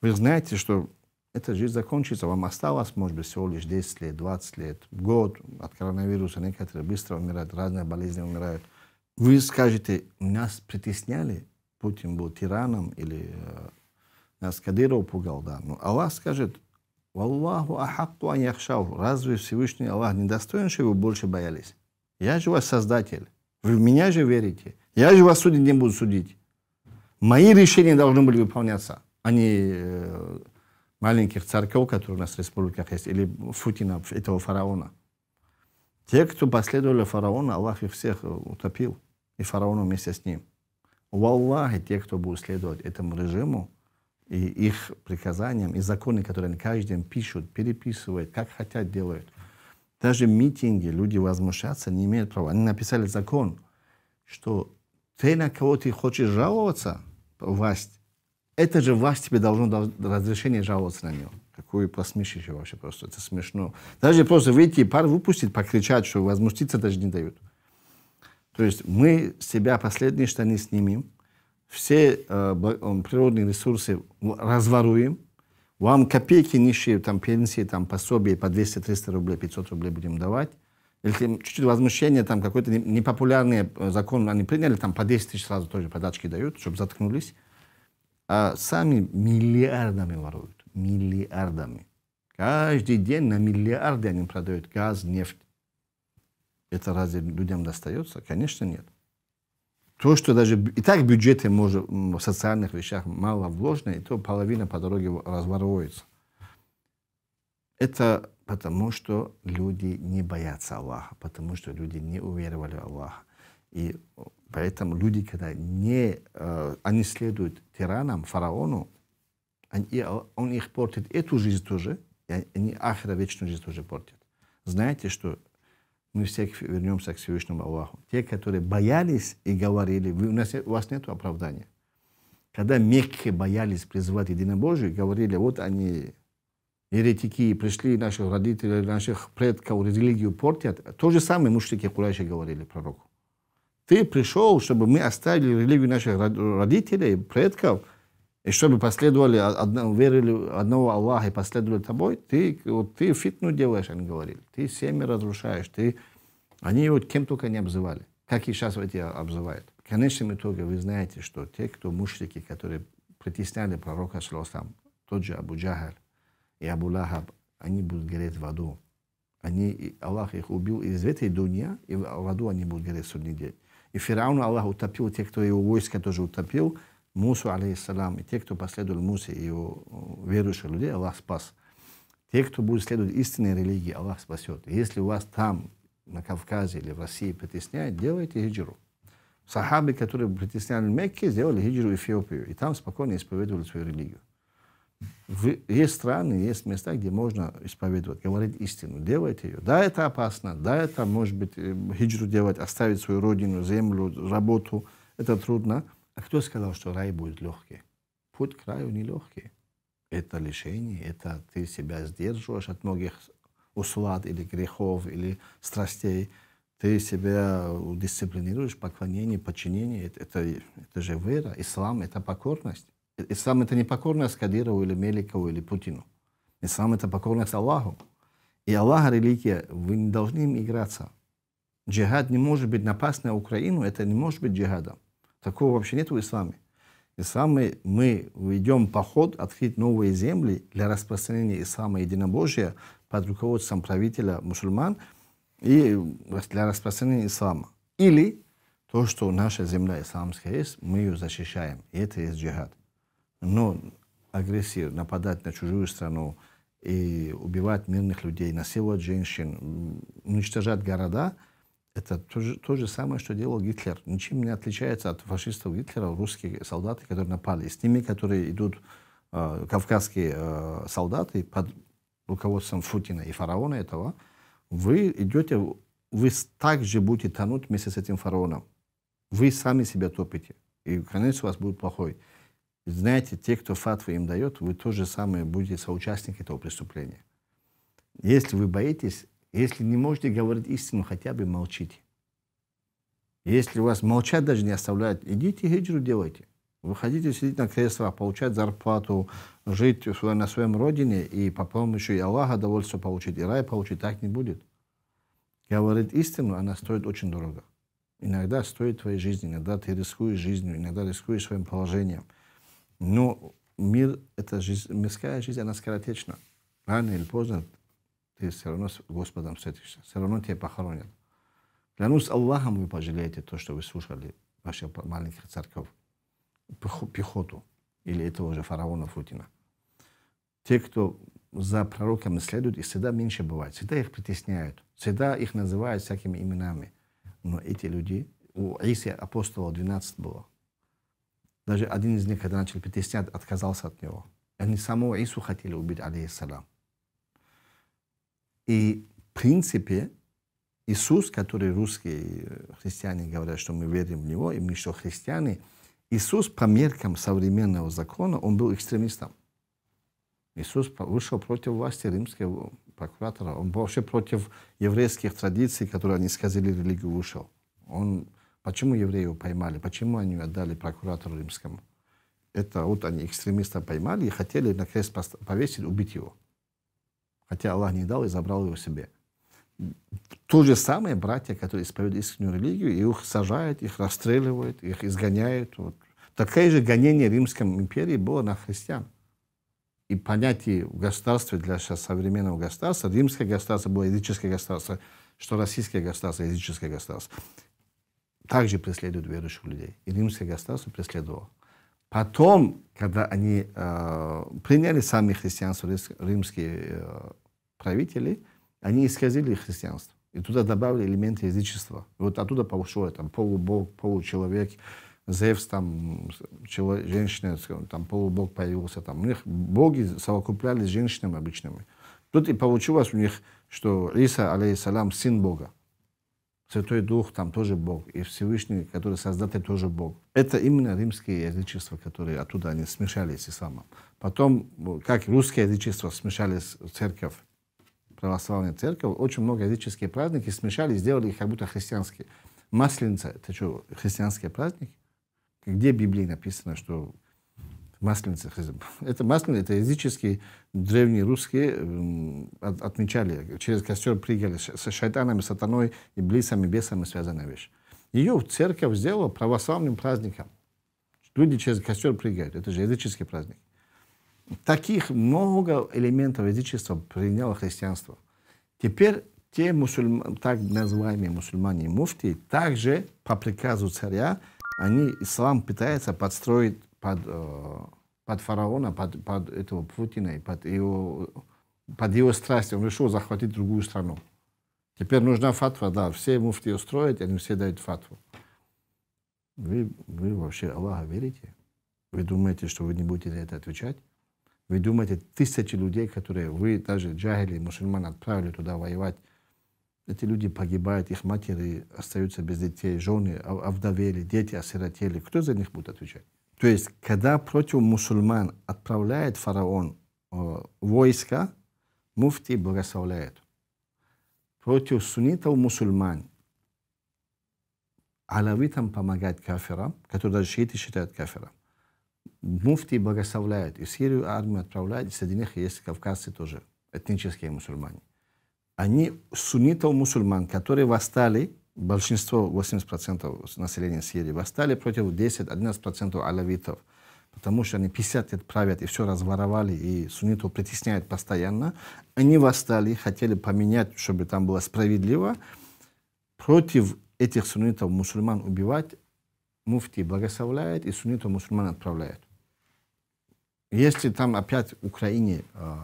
Вы знаете, что эта жизнь закончится. Вам осталось, может быть, всего лишь 10 лет, 20 лет, год от коронавируса. Некоторые быстро умирают, разные болезни умирают. Вы скажете, нас притесняли, Путин был тираном или э, нас Кадыров пугал, да. Но ну, Аллах скажет, «Валлаху ахакту аньяхшав». Разве Всевышний Аллах не достоин, чтобы вы больше боялись? Я же ваш Создатель. Вы в меня же верите. Я же вас судить не буду судить. Мои решения должны были выполняться, а не э, маленьких церков, которые у нас в республиках есть, или Путина этого фараона. Те, кто последовали фараона, Аллах их всех э, утопил и фараону вместе с ним. Валлахи, те, кто будет следовать этому режиму и их приказаниям, и законы, которые они каждый день пишут, переписывают, как хотят делают. Даже митинги, люди возмущаться не имеют права. Они написали закон, что ты, на кого ты хочешь жаловаться, власть, это же власть тебе должно дать разрешение жаловаться на него. Какое посмешище вообще просто, это смешно. Даже просто выйти пар выпустить, покричать, что возмутиться даже не дают. То есть мы с себя последние штаны снимем, все э, э природные ресурсы разворуем, вам копейки нищие, там пенсии, там пособия по 200-300 рублей, 500 рублей будем давать. Или чуть-чуть возмущение, там какой-то непопулярный э, закон они приняли, там по 10 тысяч сразу тоже подачки дают, чтобы заткнулись. А сами миллиардами воруют, миллиардами. Каждый день на миллиарды они продают газ, нефть. Это разве людям достается? Конечно, нет. То, что даже и так бюджеты может, в социальных вещах мало вложены, и то половина по дороге разворовывается. Это потому, что люди не боятся Аллаха, потому что люди не уверовали в Аллаха. И поэтому люди, когда не, э, они следуют тиранам, фараону, они, он их портит эту жизнь тоже, и они ахра вечную жизнь тоже портит. Знаете, что мы все вернемся к Всевышнему Аллаху. Те, которые боялись и говорили, у, нас, у вас нет оправдания. Когда Мекки боялись призывать единобожие, говорили, вот они, еретики, пришли наших родителей, наших предков, религию портят. То же самое мужчики Курайши говорили пророку. Ты пришел, чтобы мы оставили религию наших родителей, предков – и чтобы последовали, одно, верили одного Аллаха и последовали тобой, ты, вот, ты фитну делаешь, они говорили, ты семьи разрушаешь, ты... Они его кем только не обзывали, как и сейчас эти обзывают. В конечном итоге вы знаете, что те, кто мушрики, которые притесняли пророка Шлосам, тот же Абу Джахар и Абу Лахаб, они будут гореть в аду. Они, Аллах их убил из этой дунья, и в аду они будут гореть в судный день. И фараону Аллах утопил, те, кто его войска тоже утопил, Мусу, алейхиссалам, и те, кто последовал Мусе и его э, верующих людей, Аллах спас. Те, кто будет следовать истинной религии, Аллах спасет. Если у вас там, на Кавказе или в России притесняют, делайте хиджру. Сахабы, которые притесняли Мекки, сделали хиджру в Эфиопию, и там спокойно исповедовали свою религию. Вы, есть страны, есть места, где можно исповедовать, говорить истину, делайте ее. Да, это опасно, да, это может быть э, хиджру делать, оставить свою родину, землю, работу, это трудно. А кто сказал, что рай будет легкий? Путь к раю нелегкий. Это лишение, это ты себя сдерживаешь от многих услад или грехов, или страстей. Ты себя дисциплинируешь, поклонение, подчинение. Это, это, это же вера. Ислам — это покорность. Ислам — это не покорность Кадирову или Меликову или Путину. Ислам — это покорность Аллаху. И Аллаха религия. Вы не должны им играться. Джихад не может быть напасть на Украину. Это не может быть джихадом. Такого вообще нет в исламе. И самые мы ведем поход открыть новые земли для распространения ислама единобожия под руководством правителя мусульман и э, для распространения ислама. Или то, что наша земля исламская есть, мы ее защищаем. И это есть джихад. Но агрессию, нападать на чужую страну и убивать мирных людей, насиловать женщин, уничтожать города – это то же, то же самое, что делал Гитлер. Ничем не отличается от фашистов Гитлера русские солдаты, которые напали. С ними, которые идут, э, кавказские э, солдаты под руководством Футина и фараона этого, вы идете, вы также будете тонуть вместе с этим фараоном. Вы сами себя топите. И конец у вас будет плохой. Знаете, те, кто фатвы им дает, вы тоже самое будете соучастники этого преступления. Если вы боитесь, если не можете говорить истину, хотя бы молчите. Если вас молчат даже не оставляют, идите хиджру делайте. Вы хотите сидеть на креслах, получать зарплату, жить на своем родине и по помощи Аллаха довольство получить, и рай получить, так не будет. Говорит истину, она стоит очень дорого. Иногда стоит твоей жизни, иногда ты рискуешь жизнью, иногда рискуешь своим положением. Но мир, это жизнь, мирская жизнь, она скоротечна. Рано или поздно ты все равно с Господом встретишься, все равно тебя похоронят. Клянусь Аллахом, вы пожалеете то, что вы слушали ваших маленьких церков, пехоту или этого же фараона Футина. Те, кто за пророками следуют, и всегда меньше бывает, всегда их притесняют, всегда их называют всякими именами. Но эти люди, у Иси апостола 12 было. Даже один из них, когда начал притеснять, отказался от него. Они самого Иису хотели убить, алейхиссалам. И в принципе Иисус, который русские э, христиане говорят, что мы верим в Него, и мы что христиане, Иисус по меркам современного закона, он был экстремистом. Иисус вышел против власти римского прокуратора. Он был вообще против еврейских традиций, которые они сказали, религию вышел. Он, почему евреи его поймали? Почему они отдали прокуратору римскому? Это вот они экстремиста поймали и хотели на крест повесить, убить его. Хотя Аллах не дал и забрал его себе. То же самое братья, которые исповедуют искреннюю религию, их сажают, их расстреливают, их изгоняют. Вот. Такое же гонение Римской империи было на христиан. И понятие в государстве для сейчас современного государства, римское государство было языческое государство, что российское государство, языческое государство, также преследуют верующих людей. И римское государство преследовало. Потом, когда они э, приняли сами христианство римские э, правители, они исказили христианство. И туда добавили элементы язычества. И вот оттуда пошло там полубог, получеловек, Зевс, там, человек, женщина, там, полубог появился. Там. У них боги совокуплялись с женщинами обычными. Тут и получилось у них, что Иса, алейхиссалям, сын Бога. Святой Дух там тоже Бог, и Всевышний, который Создатель, тоже Бог. Это именно римские язычества, которые оттуда они смешались с исламом. Потом, как русское язычество смешались в церковь, православная церковь, очень много языческих праздники смешали, сделали их как будто христианские. Масленица — это что, христианский праздник? Где в Библии написано, что Масленица Хизб. Это масленица, это языческие древние русские эм, от, отмечали, через костер прыгали с шайтанами, сатаной, и иблисами, бесами связанная вещь. Ее церковь сделала православным праздником. Люди через костер прыгают, это же языческий праздник. Таких много элементов язычества приняло христианство. Теперь те мусульман, так называемые мусульмане муфти также по приказу царя они ислам пытаются подстроить под, э, под фараона, под, под этого Путина, под его, под его страсть. Он решил захватить другую страну. Теперь нужна фатва, да. Все муфти устроят, они все дают фатву. Вы, вы вообще Аллаха верите? Вы думаете, что вы не будете за это отвечать? Вы думаете, тысячи людей, которые вы, даже джагили, мусульман, отправили туда воевать, эти люди погибают, их матери остаются без детей, жены а, овдовели, дети осиротели. Кто за них будет отвечать? То есть, когда против мусульман отправляет фараон э, войска, муфти благословляет. Против суннитов мусульман алавитам помогает кафирам, которые даже шииты считают кафиром. Муфти благословляет. И в Сирию армию отправляет, и среди них есть кавказцы тоже, этнические мусульмане. Они суннитов мусульман, которые восстали большинство, 80% населения Сирии восстали против 10-11% алавитов, потому что они 50 лет правят и все разворовали, и суннитов притесняют постоянно. Они восстали, хотели поменять, чтобы там было справедливо. Против этих суннитов мусульман убивать, муфти благословляет и суннитов мусульман отправляет. Если там опять Украине э,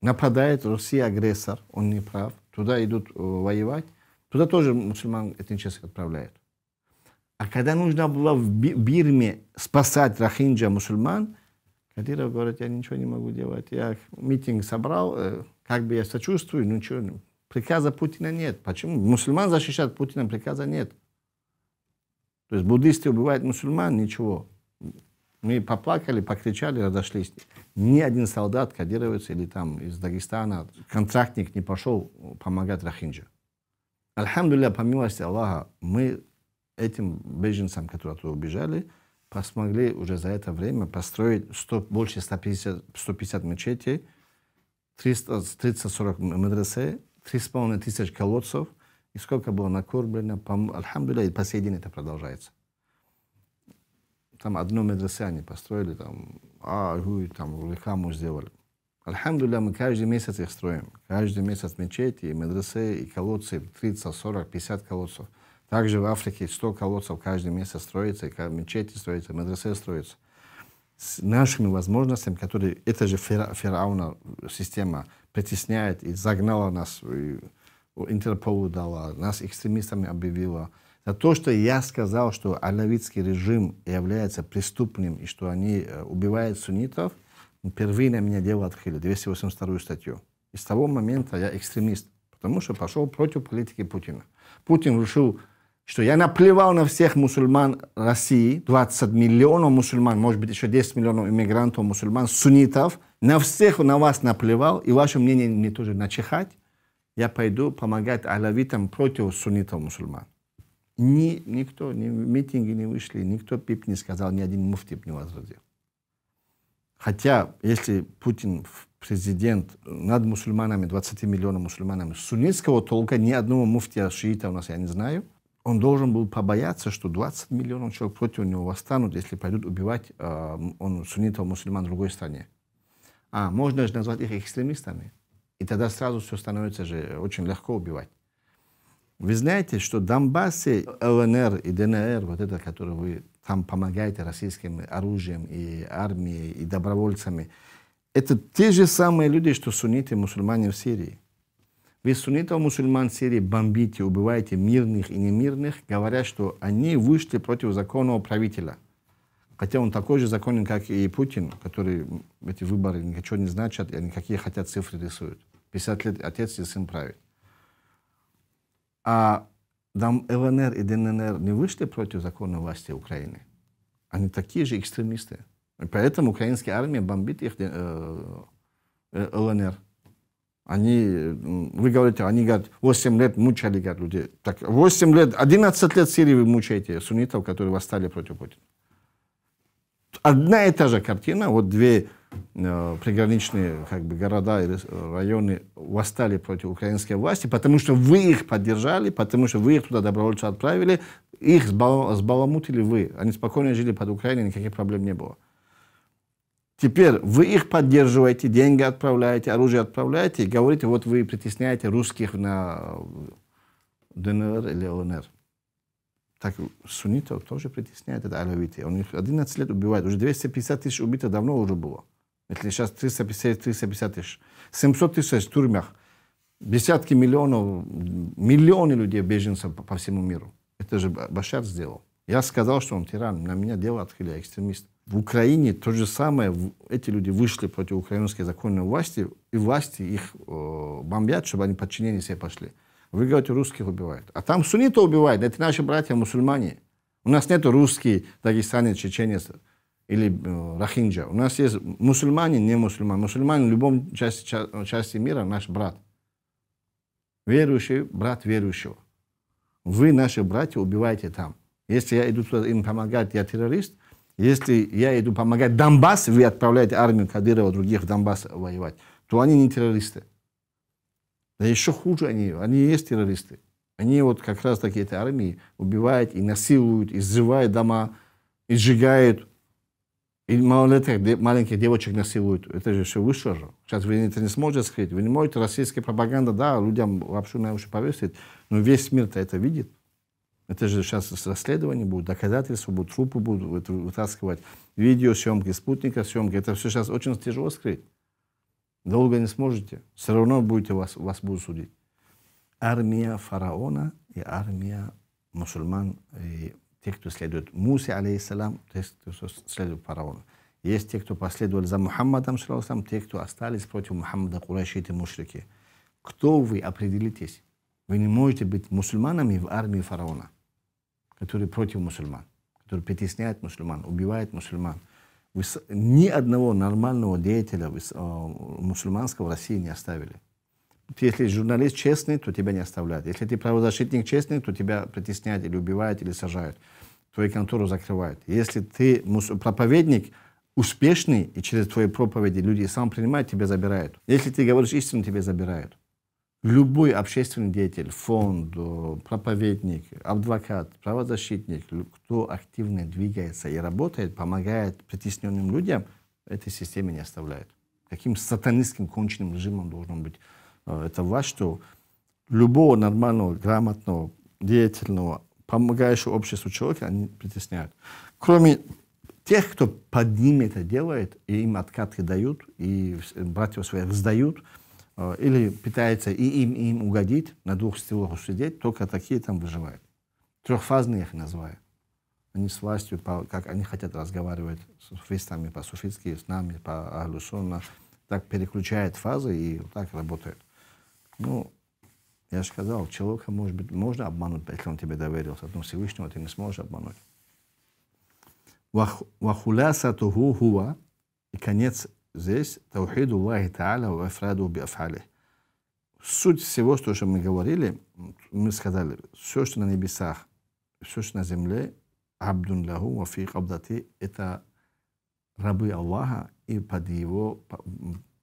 нападает Россия агрессор, он не прав, туда идут э, воевать, Туда тоже мусульман этнических отправляют. А когда нужно было в Бирме спасать рахинджа мусульман, Кадиров говорит, я ничего не могу делать. Я митинг собрал, э, как бы я сочувствую, но ну ничего. Ну, приказа Путина нет. Почему? Мусульман защищать Путина, приказа нет. То есть буддисты убивают мусульман, ничего. Мы поплакали, покричали, разошлись. Ни один солдат, кадировец или там из Дагестана, контрактник не пошел помогать Рахинджа. Альхамдулилля, по милости Аллаха, мы этим беженцам, которые оттуда убежали, смогли уже за это время построить 100, больше 150, 150 мечетей, 340 медресе, 3,5 тысяч колодцев, и сколько было накормлено, пом... альхамдулилля, и по сей день это продолжается. Там одно медресе они построили, там Агу, там Лихаму сделали. Альхамдуля, мы каждый месяц их строим. Каждый месяц мечети, и медресе, и колодцы 30, 40, 50 колодцев. Также в Африке 100 колодцев каждый месяц строится, и мечети строятся, медресе строятся. С нашими возможностями, которые эта же фира, фараона система притесняет и загнала нас, и Интерполу дала, нас экстремистами объявила. За то, что я сказал, что алавитский режим является преступным, и что они э, убивают суннитов – впервые на меня дело открыли, 282 статью. И с того момента я экстремист, потому что пошел против политики Путина. Путин решил, что я наплевал на всех мусульман России, 20 миллионов мусульман, может быть, еще 10 миллионов иммигрантов мусульман, суннитов, на всех на вас наплевал, и ваше мнение мне тоже начихать, я пойду помогать алавитам против суннитов мусульман. Ни, никто, ни митинги не вышли, никто пип не сказал, ни один муфтип не возразил. Хотя, если Путин президент над мусульманами, 20 миллионов мусульманами, суннитского толка ни одного муфтия шиита у нас я не знаю, он должен был побояться, что 20 миллионов человек против него восстанут, если пойдут убивать э, он суннитов мусульман в другой стране. А можно же назвать их экстремистами. И тогда сразу все становится же очень легко убивать. Вы знаете, что в Донбассе ЛНР и ДНР, вот это, которое вы там помогаете российским оружием и армией, и добровольцами, это те же самые люди, что сунниты мусульмане в Сирии. Вы суннитов мусульман Сирии бомбите, убиваете мирных и немирных, говоря, что они вышли против законного правителя. Хотя он такой же законен, как и Путин, который эти выборы ничего не значат, и они какие хотят цифры рисуют. 50 лет отец и сын правит. А там ЛНР и ДНР не вышли против законной власти Украины. Они такие же экстремисты. И поэтому украинская армия бомбит их э, э, ЛНР. Они, вы говорите, они говорят, 8 лет мучали говорят, людей. Так 8 лет, 11 лет Сирии вы мучаете суннитов, которые восстали против Путина. Одна и та же картина, вот две Э, приграничные как бы, города и районы восстали против украинской власти, потому что вы их поддержали, потому что вы их туда добровольцы отправили, их сбал, сбаламутили вы. Они спокойно жили под Украиной, никаких проблем не было. Теперь вы их поддерживаете, деньги отправляете, оружие отправляете, и говорите, вот вы притесняете русских на э, ДНР или ЛНР. Так суннитов тоже притесняют это алавиты. Он их 11 лет убивает. Уже 250 тысяч убито давно уже было. Если сейчас 350, 350 тысяч. 700 тысяч в тюрьмах. Десятки миллионов, миллионы людей, беженцев по, по всему миру. Это же Башар сделал. Я сказал, что он тиран. На меня дело открыли, экстремист. В Украине то же самое. Эти люди вышли против украинской законной власти, и власти их э, бомбят, чтобы они подчинение себе пошли. Вы говорите, русских убивают. А там суннитов убивают. Это наши братья мусульмане. У нас нет русские, дагестанец, чеченец или э, рахинджа. У нас есть мусульмане, не мусульмане. Мусульмане в любом части, части мира наш брат. Верующий, брат верующего. Вы, наши братья, убиваете там. Если я иду туда им помогать, я террорист. Если я иду помогать Донбасс, вы отправляете армию Кадырова, других в Донбасс воевать, то они не террористы. Да еще хуже они, они есть террористы. Они вот как раз таки этой армии убивают и насилуют, и дома, и сжигают и малолетних маленьких девочек насилуют. Это же все выше же. Сейчас вы это не сможете скрыть. Вы не можете, российская пропаганда, да, людям вообще на уши повесит, но весь мир-то это видит. Это же сейчас расследование будет, доказательства будут, трупы будут вытаскивать, видео, съемки спутника съемки. Это все сейчас очень тяжело скрыть. Долго не сможете. Все равно будете, вас, вас будут судить. Армия фараона и армия мусульман и те, кто следует Мусе, алейхиссалам, те, кто следует фараону. Есть те, кто последовали за Мухаммадом, шалам, те, кто остались против Мухаммада, курайшиты, мушрики. Кто вы, определитесь. Вы не можете быть мусульманами в армии фараона, который против мусульман, который притесняет мусульман, убивает мусульман. Вы ни одного нормального деятеля э, мусульманского в России не оставили если журналист честный, то тебя не оставляют. Если ты правозащитник честный, то тебя притесняют или убивают, или сажают. Твою контору закрывают. Если ты проповедник, успешный, и через твои проповеди люди сам принимают, тебя забирают. Если ты говоришь истину, тебя забирают. Любой общественный деятель, фонд, проповедник, адвокат, правозащитник, кто активно двигается и работает, помогает притесненным людям, этой системе не оставляют. Каким сатанистским конченным режимом должен быть Э, это власть, что любого нормального, грамотного, деятельного, помогающего обществу человека они притесняют. Кроме тех, кто под ними это делает, и им откатки дают, и братьев своих сдают, э, или пытается и им, и им угодить, на двух стелах сидеть, только такие там выживают. Трехфазные их называют. Они с властью, как они хотят разговаривать с суфистами по-суфитски, с нами, по Аглюсонно, так переключают фазы и так работают. Ну, я же сказал, человека, может быть, можно обмануть, если он тебе доверился, но Всевышнего ты не сможешь обмануть. Вахулясатуху хуа. И конец здесь. Таухиду Аллахи Та'аля ва афраду би афали. Суть всего, что мы говорили, мы сказали, все, что на небесах, все, что на земле, абдун лаху ва абдати это рабы Аллаха и под его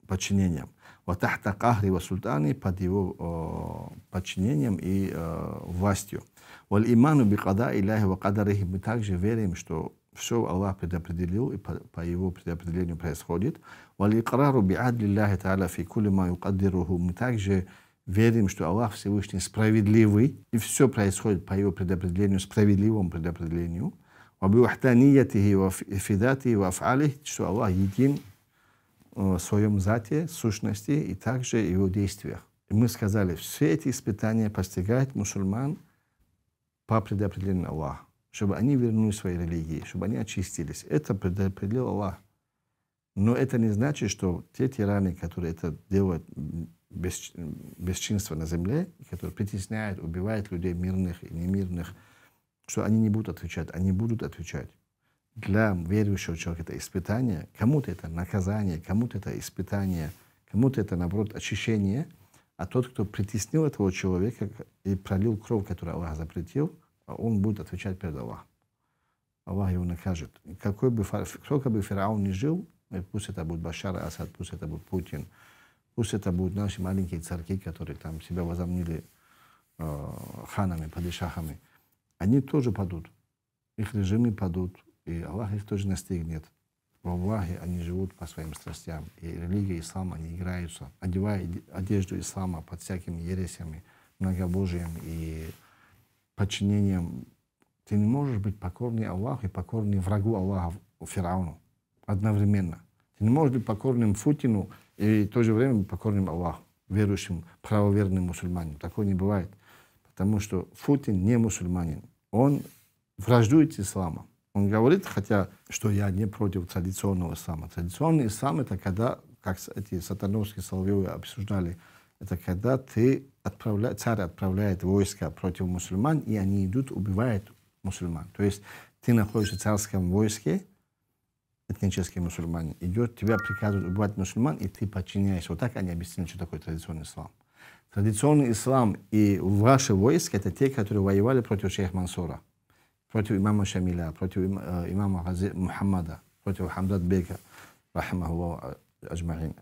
подчинением. Ватахта кахри ва султани под его э, подчинением и э, властью. Вал иману бикада иляхи ва кадарихи. Мы также верим, что все Аллах предопределил и по, по его предопределению происходит. Вал икрару биадли та'аля фи кули ма юкаддируху. Мы также верим, что Аллах Всевышний справедливый, и все происходит по его предопределению, справедливому предопределению. Вал Вабиухтаниятихи ва фидати ва афалих, что Аллах един своем зате, сущности и также его действиях. И мы сказали, все эти испытания постигают мусульман по предопределению Аллаха, чтобы они вернули свои религии, чтобы они очистились. Это предопределил Аллах. Но это не значит, что те тираны, которые это делают без, бесчинство на земле, которые притесняют, убивают людей мирных и немирных, что они не будут отвечать, они будут отвечать для верующего человека это испытание, кому-то это наказание, кому-то это испытание, кому-то это, наоборот, очищение. А тот, кто притеснил этого человека и пролил кровь, которую Аллах запретил, он будет отвечать перед Аллахом. Аллах его накажет. Какой бы, сколько бы фараон ни жил, э, пусть это будет Башар Асад, пусть это будет Путин, пусть это будут наши маленькие царки, которые там себя возомнили э, ханами, падишахами, они тоже падут. Их режимы падут, и Аллах их тоже настигнет. В Аллахе они живут по своим страстям. И религия ислама, не играются, одевая одежду ислама под всякими ересями, многобожием и подчинением. Ты не можешь быть покорный Аллаху и покорный врагу Аллаха, Фирауну, одновременно. Ты не можешь быть покорным Футину и в то же время покорным Аллаху, верующим, правоверным мусульманином. Такого не бывает. Потому что Футин не мусульманин. Он враждует с исламом. Он говорит, хотя, что я не против традиционного ислама. Традиционный ислам — это когда, как эти сатановские соловьевы обсуждали, это когда ты отправля... царь отправляет войска против мусульман, и они идут, убивают мусульман. То есть ты находишься в царском войске, этнические мусульмане, идет, тебя приказывают убивать мусульман, и ты подчиняешься. Вот так они объяснили, что такое традиционный ислам. Традиционный ислам и ваши войска — это те, которые воевали против Шейх Мансура против имама Шамиля, против имама Гази Мухаммада, против Хамзат Бека, рахмахуллах аджмарин.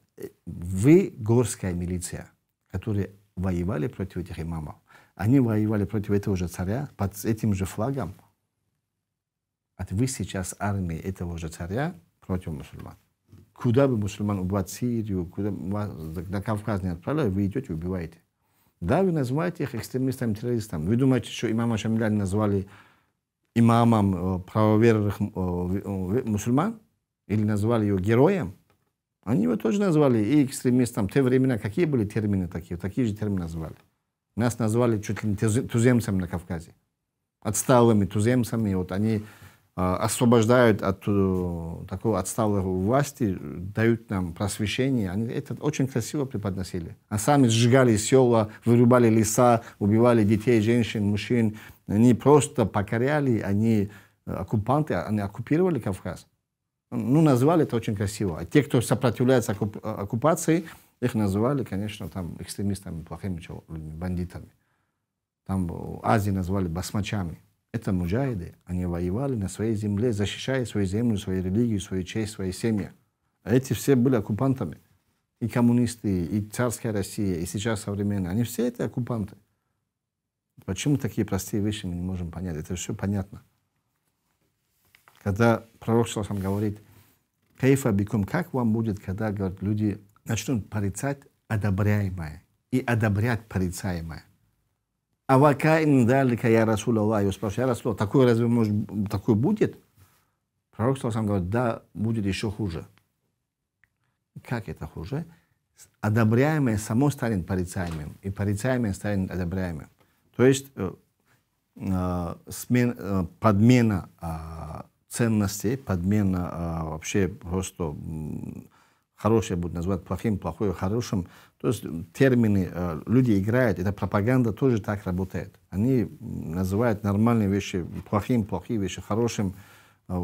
Вы горская милиция, которые воевали против этих имамов. Они воевали против этого же царя под этим же флагом. А вы сейчас армия этого же царя против мусульман. Куда бы мусульман убивать Сирию, куда вас на Кавказ не отправляют, вы идете и убиваете. Да, вы называете их экстремистами, террористами. Вы думаете, что имама Шамиля назвали имамам э, правоверных э, э, мусульман, или назвали его героем, они его тоже назвали и экстремистом. В те времена какие были термины такие? Такие же термины назвали. Нас назвали чуть ли не туземцами на Кавказе. Отсталыми туземцами. Вот они освобождают от такого отсталого власти, дают нам просвещение. Они это очень красиво преподносили. А сами сжигали села, вырубали леса, убивали детей, женщин, мужчин, они просто покоряли, они э, оккупанты, а они оккупировали Кавказ. Ну, назвали это очень красиво. А те, кто сопротивляется оккуп э, оккупации, их называли, конечно, там экстремистами, плохими людьми, бандитами. Там э, Азии назвали басмачами. Это муджаиды. Они воевали на своей земле, защищая свою землю, свою религию, свою честь, свои семьи. А эти все были оккупантами. И коммунисты, и царская Россия, и сейчас современные. Они все это оккупанты. Почему такие простые вещи мы не можем понять? Это все понятно. Когда пророк Шалашам говорит, кайфа бикум, как вам будет, когда говорят, люди начнут порицать одобряемое и одобрять порицаемое. А вака индалика я Расул Аллах, я спрашиваю, я Расул, такое разве может, такое будет? Пророк Шалашам говорит, да, будет еще хуже. Как это хуже? Одобряемое само станет порицаемым, и порицаемое станет одобряемым. То есть э, э, смен, э, подмена а, ценностей, подмена а, вообще просто хорошее будет назвать плохим, плохое хорошим. То есть термины люди играют, это пропаганда тоже так работает. Они называют нормальные вещи плохим, плохие вещи хорошим, а,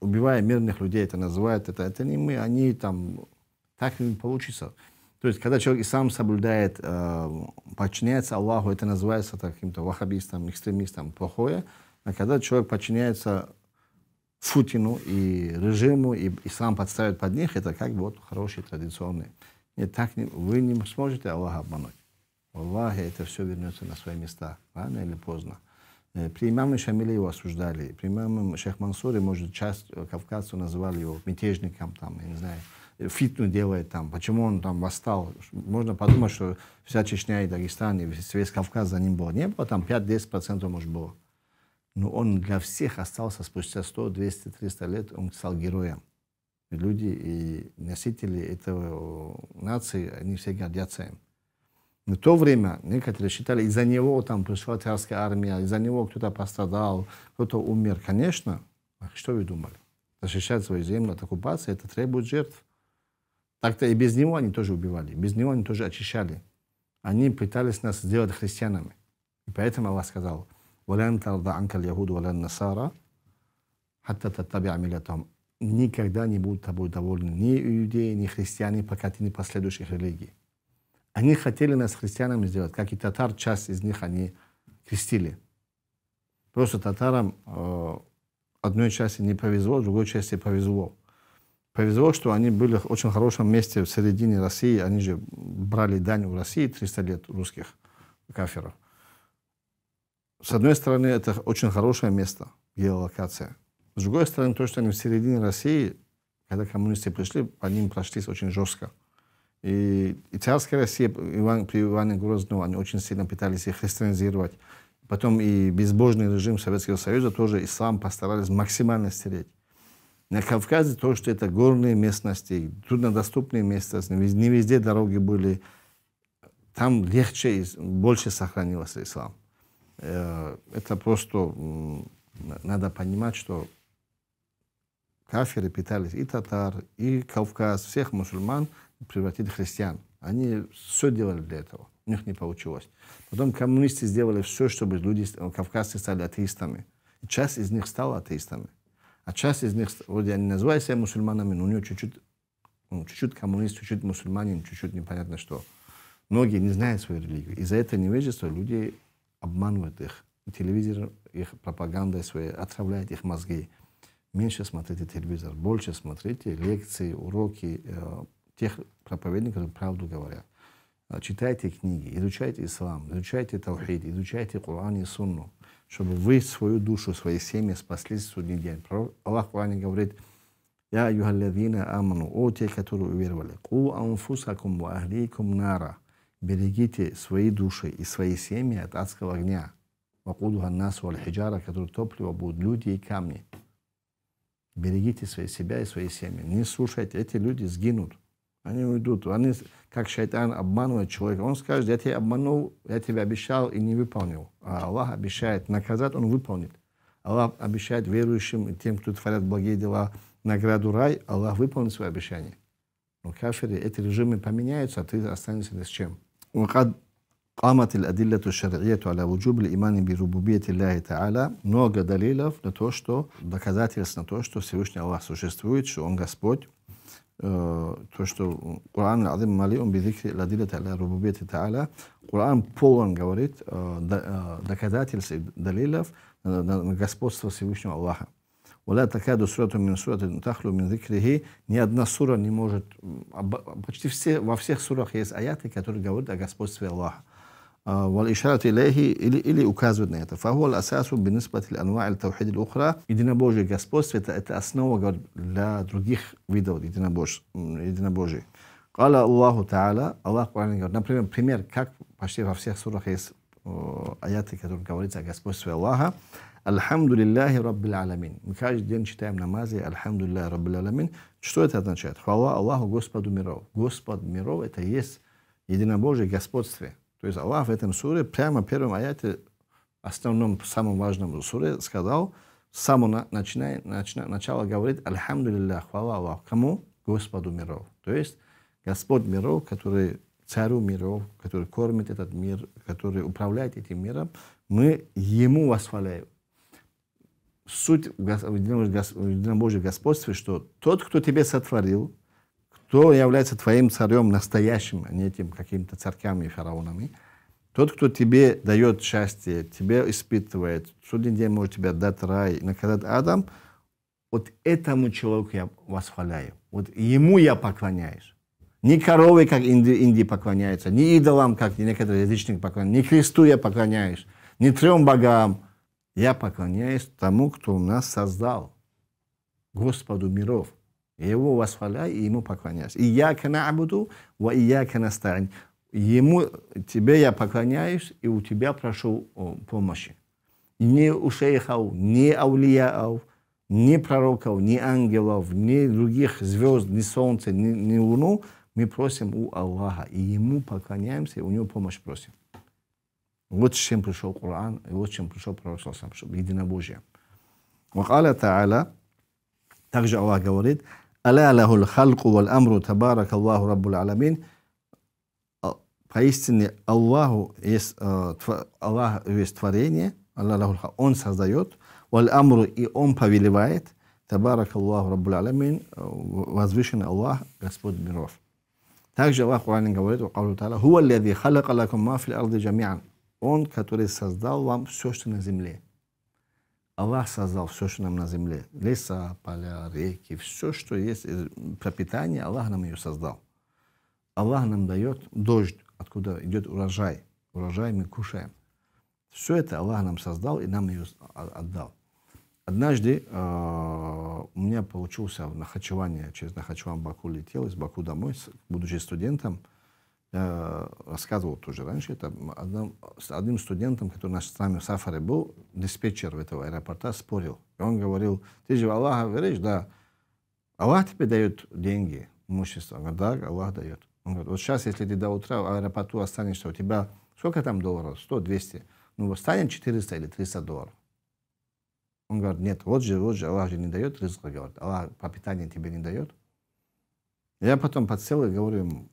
убивая мирных людей, это называют это. Это не мы, они там так не получится. То есть, когда человек и сам соблюдает, э, подчиняется Аллаху, это называется каким-то ваххабистом, экстремистом, плохое. А когда человек подчиняется Футину и режиму, и, и сам подставит под них, это как бы вот хороший, традиционный. Нет, так не, вы не сможете Аллаха обмануть. Аллахе это все вернется на свои места, рано или поздно. Э, при имаме Шамиле его осуждали, при имаме Шейх Мансуре, может, часть э, кавказцев называли его мятежником, там, я не знаю, фитну делает там, почему он там восстал. Можно подумать, что вся Чечня и Дагестан, и весь Кавказ за ним был. Не было там 5-10% может было. Но он для всех остался спустя 100, 200, 300 лет, он стал героем. И люди и носители этого нации, они все гордятся им. Но в то время некоторые считали, из-за него там пришла царская армия, из-за него кто-то пострадал, кто-то умер. Конечно, а что вы думали? Защищать свою землю от оккупации, это требует жертв. Так-то и без него они тоже убивали, без него они тоже очищали. Они пытались нас сделать христианами. И поэтому Аллах сказал, «Валян тарда анкал яхуду валян насара, хатта таттабиа милятам». Никогда не будут тобой довольны ни иудеи, ни христиане, пока ты не последуешь их религии. Они хотели нас христианами сделать, как и татар, часть из них они крестили. Просто татарам э, одной части не повезло, другой части повезло повезло, что они были в очень хорошем месте в середине России. Они же брали дань у России 300 лет русских каферов. С одной стороны, это очень хорошее место, геолокация. С другой стороны, то, что они в середине России, когда коммунисты пришли, по ним прошлись очень жестко. И, и царская Россия Иван, при Иване Грозном, они очень сильно пытались их христианизировать. Потом и безбожный режим Советского Союза тоже ислам постарались максимально стереть. На Кавказе то, что это горные местности, труднодоступные местности, не везде дороги были. Там легче и больше сохранился ислам. Э, это просто надо понимать, что кафиры питались и татар, и Кавказ, всех мусульман превратить в христиан. Они все делали для этого. У них не получилось. Потом коммунисты сделали все, чтобы люди, кавказцы стали атеистами. часть из них стала атеистами. А часть из них, вроде они называют себя мусульманами, но у него чуть-чуть, ну, чуть-чуть коммунист, чуть-чуть мусульманин, чуть-чуть непонятно что. Многие не знают свою религию. Из-за этого невежества люди обманывают их. Телевизор их пропагандой своей отравляет их мозги. Меньше смотрите телевизор, больше смотрите лекции, уроки э, тех проповедников, которые правду говорят. Э, читайте книги, изучайте ислам, изучайте таухид, изучайте Коран и Сунну чтобы вы свою душу, свои семьи спасли в судный день. Пророк Аллах в Коране говорит, «Я юхаллядина аману, о те, которые уверовали, ку анфусакум ва ахликум нара». Берегите свои души и свои семьи от адского огня. Вакудуха нас хиджара, который топливо будут люди и камни. Берегите свои себя и свои семьи. Не слушайте, эти люди сгинут. Они уйдут. Они, как шайтан, обманывают человека. Он скажет, я тебя обманул, я тебе обещал и не выполнил. А Аллах обещает наказать, он выполнит. Аллах обещает верующим и тем, кто творят благие дела, награду рай, Аллах выполнит свое обещание. Но кафиры, эти режимы поменяются, а ты останешься ни с чем. قامت الأدلة الشرعية على وجوب الإيمان بربوبية الله تعالى много далилов на то, что доказательств на то, что Всевышний Аллах существует, что Он Господь, Э, то, что Коран Азим Малиум Бидикри Ладиля Таля Рубубети Таля, Коран полон говорит э, э, доказательств далилов на господство Всевышнего Аллаха. Уля такаду сурату мин сураты тахлю мин зикрихи. Ни одна сура не может... Почти все, во всех сурах есть аяты, которые говорят о господстве Аллаха. آه، والإشارة إليه إلي, إلي أكازود نيته فهو الأساس بالنسبة لأنواع التوحيد الأخرى إدنا بوجي جاسبوس في تأسنو لا درجيخ فيديو إدنا بوش إدنا بوجي قال الله تعالى الله قرآن يقول من بريمير كاك باشتير في всех سورة خيس آه، آياتي كتور قوليتا جاسبوس في الله الحمد لله رب العالمين مكاج دين شتايم نمازي الحمد لله رب العالمين شتو يتا تنشيت فهو الله غسبد ميرو غسبد ميرو إتا يس إدنا بوجي جاسبوس То есть Аллах в этом суре, прямо в первом аяте, основном, самом важном суре, сказал, само самого начиная, начина, начала говорит «Альхамдулилля, хвала Аллаху». Кому? Господу миров. То есть Господь миров, который царю миров, который кормит этот мир, который управляет этим миром, мы Ему восхваляем. Суть в единобожьем господстве, что тот, кто тебе сотворил, кто является твоим царем настоящим, а не этим каким-то царьками и фараонами. Тот, кто тебе дает счастье, тебе испытывает, судный день может тебе дать рай, наказать Адам, вот этому человеку я восхваляю. Вот ему я поклоняюсь. Не корове, как Индии, Индии поклоняется, не идолам, как некоторые язычники поклоняются, не Христу я поклоняюсь, не трем богам. Я поклоняюсь тому, кто нас создал, Господу миров. Его восхваляй и Ему поклоняйся. И я канабуду, ва и я канастарин. Ему, тебе я поклоняюсь, и у тебя прошу помощи. Ни у шейхов, ни аулияов, ни пророков, ни ангелов, ни других звезд, ни солнца, ни не луну. Мы просим у Аллаха, и Ему поклоняемся, и у Него помощь просим. Вот с чем пришел Коран, и вот с чем пришел Пророк Сам, чтобы единобожие. وقال تعالى также Аллах говорит, ألا له الخلق والأمر تبارك الله رب العالمين поистине Аллаху есть, Аллах есть творение, Аллах Он создает, валь амру и Он повелевает, табарак Аллаху Раббуль Аламин, возвышен Аллах, Господь миров. Также Аллах в Коране говорит, وقالوا تعالى, هو الذي خلق لكم ما في الأرض جميعا. Он, который создал вам все, что на земле. Аллах создал все, что нам на земле. Леса, поля, реки, все, что есть, пропитание, Аллах нам ее создал. Аллах нам дает дождь, откуда идет урожай. Урожай мы кушаем. Все это Аллах нам создал и нам ее а, отдал. Однажды э, у меня получился в Нахачеване, через Нахачеван Баку летел, из Баку домой, будучи студентом, я э, рассказывал тоже раньше, это одним, с одним студентом, который наш с нами в Сафаре был, диспетчер этого аэропорта спорил. И он говорил, ты же в Аллаха веришь? Да. Аллах тебе дает деньги, имущество. Он говорит, да, Аллах дает. Он говорит, вот сейчас, если ты до утра в аэропорту останешься, у тебя сколько там долларов? 100, 200. Ну, станет 400 или 300 долларов. Он говорит, нет, вот же, вот же, Аллах же не дает рызга, говорит. Аллах пропитание тебе не дает. Я потом подсел и говорю ему,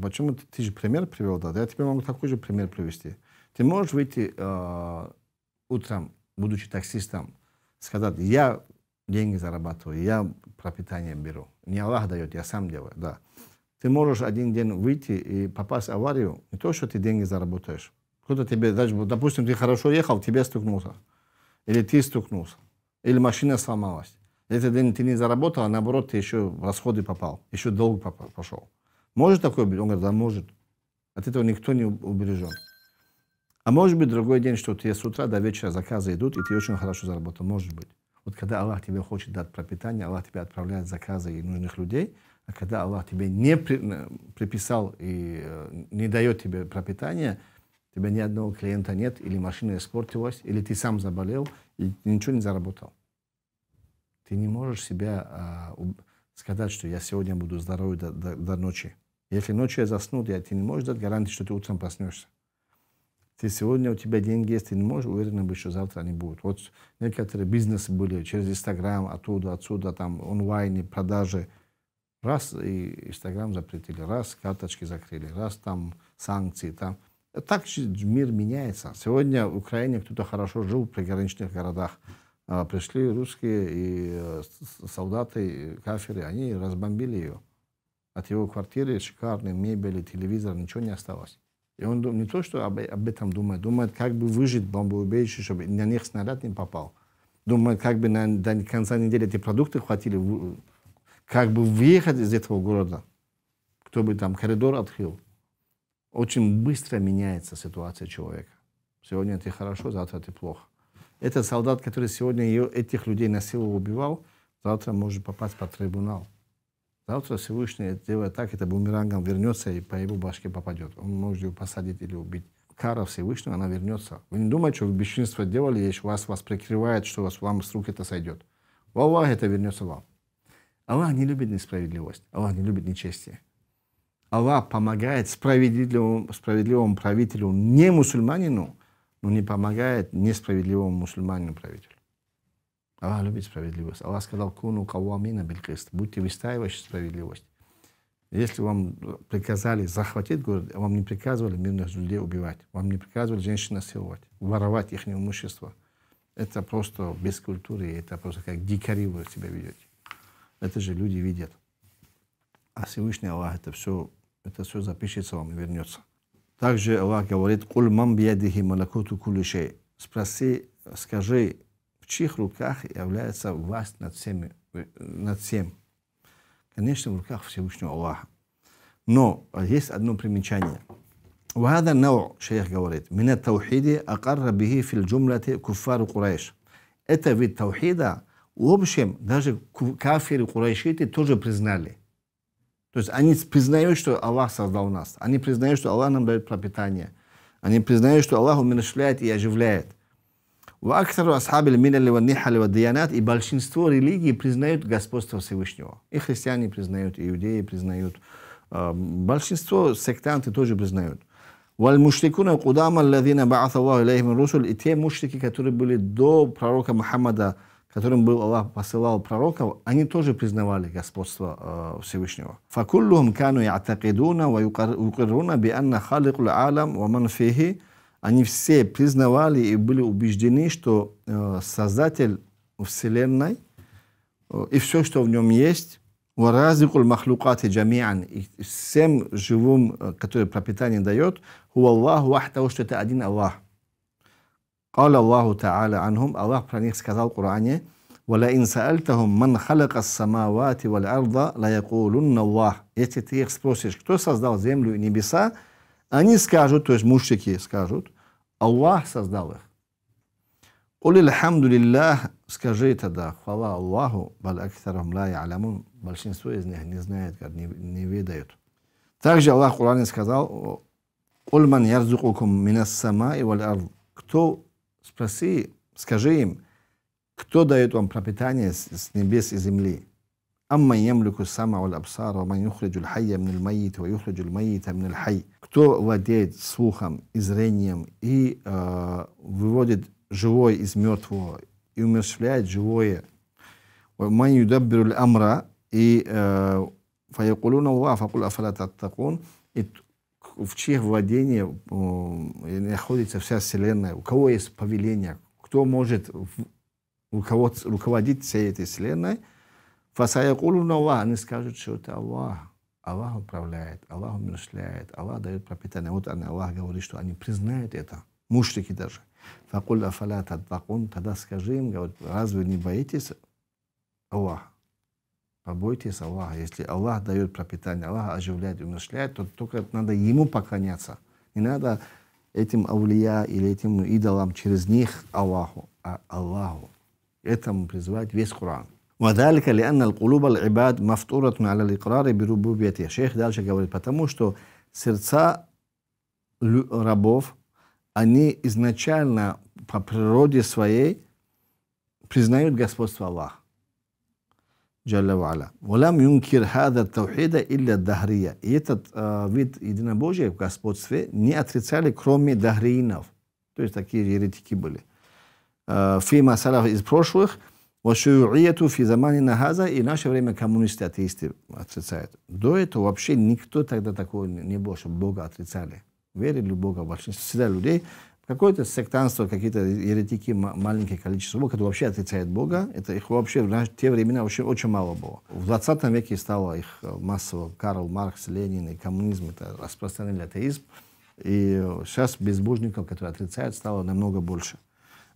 почему ты, ты же пример привел, да, я тебе могу такой же пример привести. Ты можешь выйти э, утром, будучи таксистом, сказать, я деньги зарабатываю, я пропитание беру. Не Аллах дает, я сам делаю, да. Ты можешь один день выйти и попасть в аварию, не то, что ты деньги заработаешь. Кто-то тебе, допустим, ты хорошо ехал, тебе стукнулся. Или ты стукнулся. Или машина сломалась. Этот день ты не заработал, а наоборот, ты еще в расходы попал, еще долг пошел. Может такое быть? Он говорит, да, может. От этого никто не убережен. А может быть, другой день, что тебе с утра до вечера заказы идут, и ты очень хорошо заработал. Может быть. Вот когда Аллах тебе хочет дать пропитание, Аллах тебе отправляет заказы и нужных людей, а когда Аллах тебе не при, приписал и э, не дает тебе пропитание, у тебя ни одного клиента нет, или машина испортилась, или ты сам заболел и ничего не заработал. Ты не можешь себя э, сказать, что я сегодня буду здоровый до, до, до ночи. Если ночью я заснул, я, ты не можешь дать гарантии, что ты утром проснешься. Ты сегодня, у тебя деньги есть, ты не можешь уверенно быть, что завтра они будут. Вот некоторые бизнесы были через Инстаграм, оттуда, отсюда, там онлайн, продажи. Раз, и Инстаграм запретили, раз, карточки закрыли, раз, там санкции, там. Так мир меняется. Сегодня в Украине кто-то хорошо жил в приграничных городах. А, пришли русские и э, солдаты, и каферы, они разбомбили ее. От его квартиры шикарной мебели, телевизор, ничего не осталось. И он не то, что об, об этом думает, думает, как бы выжить в бомбоубежище, чтобы на них снаряд не попал. Думает, как бы на, до конца недели эти продукты хватили, как бы выехать из этого города, кто бы там коридор открыл. Очень быстро меняется ситуация человека. Сегодня ты хорошо, завтра ты плохо. Этот солдат, который сегодня этих людей насиловал, убивал, завтра может попасть под трибунал. Завтра Всевышний делает так, это бумерангом вернется и по его башке попадет. Он может его посадить или убить. Кара Всевышнего, она вернется. Вы не думаете, что вы бесчинство делали, если вас, вас прикрывает, что вас, вам с рук это сойдет. В Аллах это вернется вам. Аллах не любит несправедливость. Аллах не любит нечестие. Аллах помогает справедливому, справедливому правителю, не мусульманину, но не помогает несправедливому мусульманину правителю. Аллах любит справедливость. Аллах сказал, куну кавамина белькест. Будьте выстаивающие справедливость. Если вам приказали захватить город, вам не приказывали мирных людей убивать, вам не приказывали женщин насиловать, воровать их имущество. Это просто без культуры, это просто как дикари вы себя ведете. Это же люди видят. А Всевышний Аллах это все, это все запишется вам и вернется. Также Аллах говорит, «Куль мам биядихи малакуту кулише". Спроси, скажи, в чьих руках является власть над, всеми, э, над всем. Конечно, в руках Всевышнего Аллаха. Но есть одно примечание. وهذا النوع шейх говорит من التوحيد أقر به في الجملة куфару курайш". это вид тавхида в общем даже кафиры курайшиты тоже признали то есть они признают что Аллах создал нас они признают что Аллах нам дает пропитание они признают что Аллах умерщвляет и оживляет وأكثر أصحاب الملل والنحل والديانات и большинство религий признают господство Всевышнего. И христиане признают, и иудеи признают. Э, большинство сектанты тоже признают. والمشركون القدامى الذين بعث الله إليهم الرسل и те мушрики, которые были до пророка Мухаммада, которым был Аллах посылал пророков, они тоже признавали господство э, Всевышнего. فَكُلُّهُمْ كَانُوا يَعْتَقِدُونَ وَيُقِرُّونَ بِأَنَّ خَالِقُ الْعَالَمِ وَمَنْ فِيهِ они все признавали и были убеждены, что э, Создатель Вселенной э, и все, что в нем есть, «Варазикуль махлукати джамиан» и всем живым, э, которые пропитание дает, «Ху Аллах вах того, что это один Аллах». قال الله تعالى عنهم الله про них сказал в Коране وَلَئِنْ سَأَلْتَهُمْ مَنْ خَلَقَ السَّمَاوَاتِ وَالْأَرْضَ لَيَقُولُنَّ اللَّهِ Если ты их спросишь, кто создал землю и небеса, они скажут, то есть мужчики скажут, Аллах создал их. Улил хамдулиллах, скажи тогда, хвала Аллаху, валь аксарам ла Большинство из них не знает, как не, не ведают. Также Аллах в Коране сказал, Уль ман ярзукукум минас сама и валь Кто, спроси, скажи им, кто дает вам пропитание с, с небес и земли? Амма ямлюку сама валь абсар, ва ман юхриджу хайя мин майит, ва юхриджу майита мин хай. Кто владеет слухом и зрением и э, выводит живое из мертвого и умерщвляет живое. Ман юдаббиру амра и э, фаякулуна Аллах, факул афала таттакун. И в чьих владении э, находится вся вселенная, у кого есть повеление, кто может руководить всей этой вселенной – Фасаякулуна Аллах, они скажут, что это Аллах. Аллах управляет, Аллах умершляет, Аллах дает пропитание. Вот они, Аллах говорит, что они признают это, мушрики даже. Факуль афалят тадвакун, тогда скажи им, говорит, разве не боитесь Аллаха? Побойтесь Аллаха. Если Аллах дает пропитание, Аллах оживляет и умершляет, то только надо Ему поклоняться. Не надо этим авлия или этим идолам через них Аллаху, а Аллаху. Этому призывает весь Коран. وذلك لأن القلوب العباد مفطورة على الإقرار بربوبيته. Шейх дальше говорит, потому что сердца рабов, они изначально по природе своей признают господство Аллаха. Джалла ва'аля. «Валам юнкир хада тавхида илля дахрия». И этот э, вид единобожия в господстве не отрицали, кроме дахриинов. То есть такие еретики были. Фима салаф из прошлых – Вашиуриету физамани нахаза и наше время коммунисты, атеисты отрицают. До этого вообще никто тогда такого не был, чтобы Бога отрицали. Верили в Бога большинство всегда людей. Какое-то сектанство, какие-то еретики, маленькое количество, которые вообще отрицают Бога. Это их вообще в те времена очень, очень мало было. В 20 веке стало их массово. Карл Маркс, Ленин и коммунизм это распространили атеизм. И сейчас безбожников, которые отрицают, стало намного больше.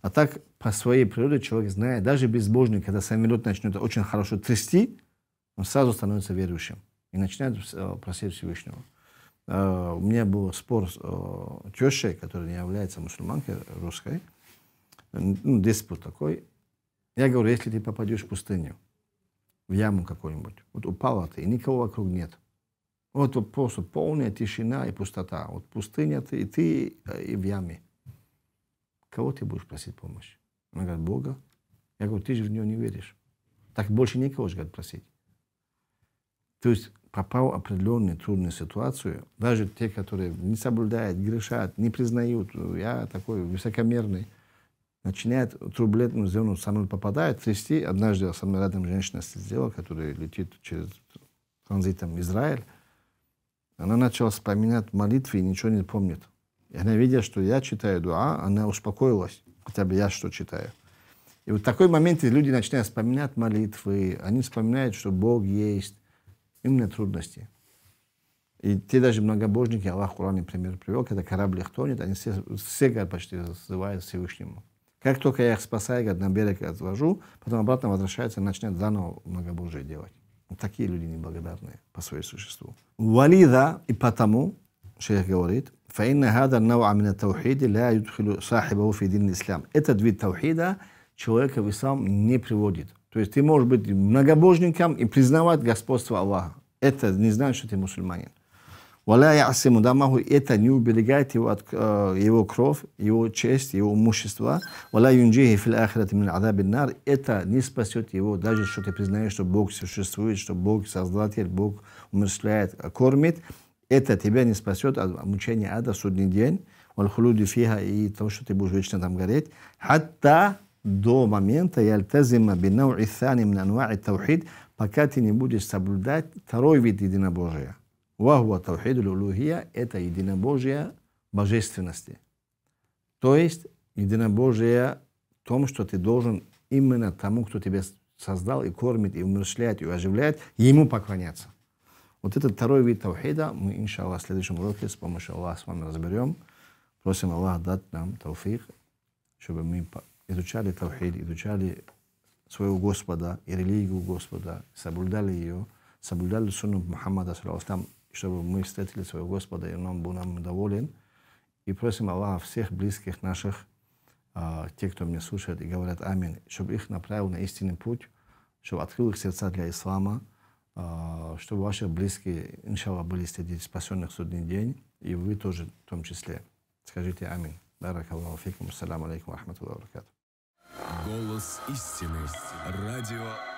А так, по своей природе человек знает, даже безбожник, когда самолет начнет очень хорошо трясти, он сразу становится верующим и начинает э, просить Всевышнего. Э, у меня был спор с э, тещей, которая не является мусульманкой русской, ну, диспут такой. Я говорю, если ты попадешь в пустыню, в яму какую-нибудь, вот упала ты, и никого вокруг нет. Вот, вот просто полная тишина и пустота. Вот пустыня ты, и ты, и в яме. Кого ты будешь просить помощи? Она говорит, Бога. Я говорю, ты же в него не веришь. Так больше никого же говорит, просить. То есть попал в определенную трудную ситуацию, даже те, которые не соблюдают, грешат, не признают, э, я такой высокомерный, начинает турбулентную зону, со мной попадает, трясти. Однажды со мной рядом женщина сидела, которая летит через транзитом Израиль. Она начала вспоминать молитвы и ничего не помнит. И она, видя, что я читаю дуа, она успокоилась. Хотя бы я что читаю. И вот в такой момент люди начинают вспоминать молитвы, они вспоминают, что Бог есть. Им нет трудностей. И те даже многобожники, Аллах в Коране пример привел, когда корабли их тонет, они все, все говорят, почти зазывают Всевышнему. Как только я их спасаю, говорят, на берег отвожу, потом обратно возвращаются и начинают заново многобожие делать. Такие люди неблагодарные по своему существу. Валида и потому شيخ говорит, فإن هذا النوع من التوحيد لا يدخل صاحبه في دين الإسلام. Этот вид тавхида человека в ислам не приводит. То есть ты можешь быть многобожником и признавать господство Аллаха. Это не значит, что ты мусульманин. Валя ясиму дамаху, это не уберегает его от э, его кровь, его честь, его имущество. Валя юнджихи фил ахирати мин адабин нар, это не спасет его, даже что ты признаешь, что Бог существует, что Бог создатель, Бог умерщвляет, кормит. Это тебя не спасет от мучения ада в судный день, вальхулюди фиха и то, что ты будешь вечно там гореть. Хатта до момента яльтазима бинау исани мнануа и таухид, пока ты не будешь соблюдать второй вид единобожия. Вахуа таухид лулухия – это единобожие божественности. То есть единобожие в том, что ты должен именно тому, кто тебя создал и кормит, и умерщвляет, и оживляет, ему поклоняться. Вот этот второй вид таухида мы, иншаллах, в следующем уроке с помощью Аллаха с вами разберем. Просим Аллаха дать нам тауфик, чтобы мы изучали таухид, изучали своего Господа и религию Господа, соблюдали ее, соблюдали сунну Мухаммада, чтобы мы встретили своего Господа, и он был нам доволен. И просим Аллаха всех близких наших, а, те, кто меня слушает и говорят Амин, чтобы их направил на истинный путь, чтобы открыл их сердца для ислама, а, чтобы ваши близкие, иншалла, были среди спасенных в судный день, и вы тоже в том числе. Скажите амин. Баракаллаху фикум. Ассаламу алейкум. Рахматуллаху баракату. Голос истины. Радио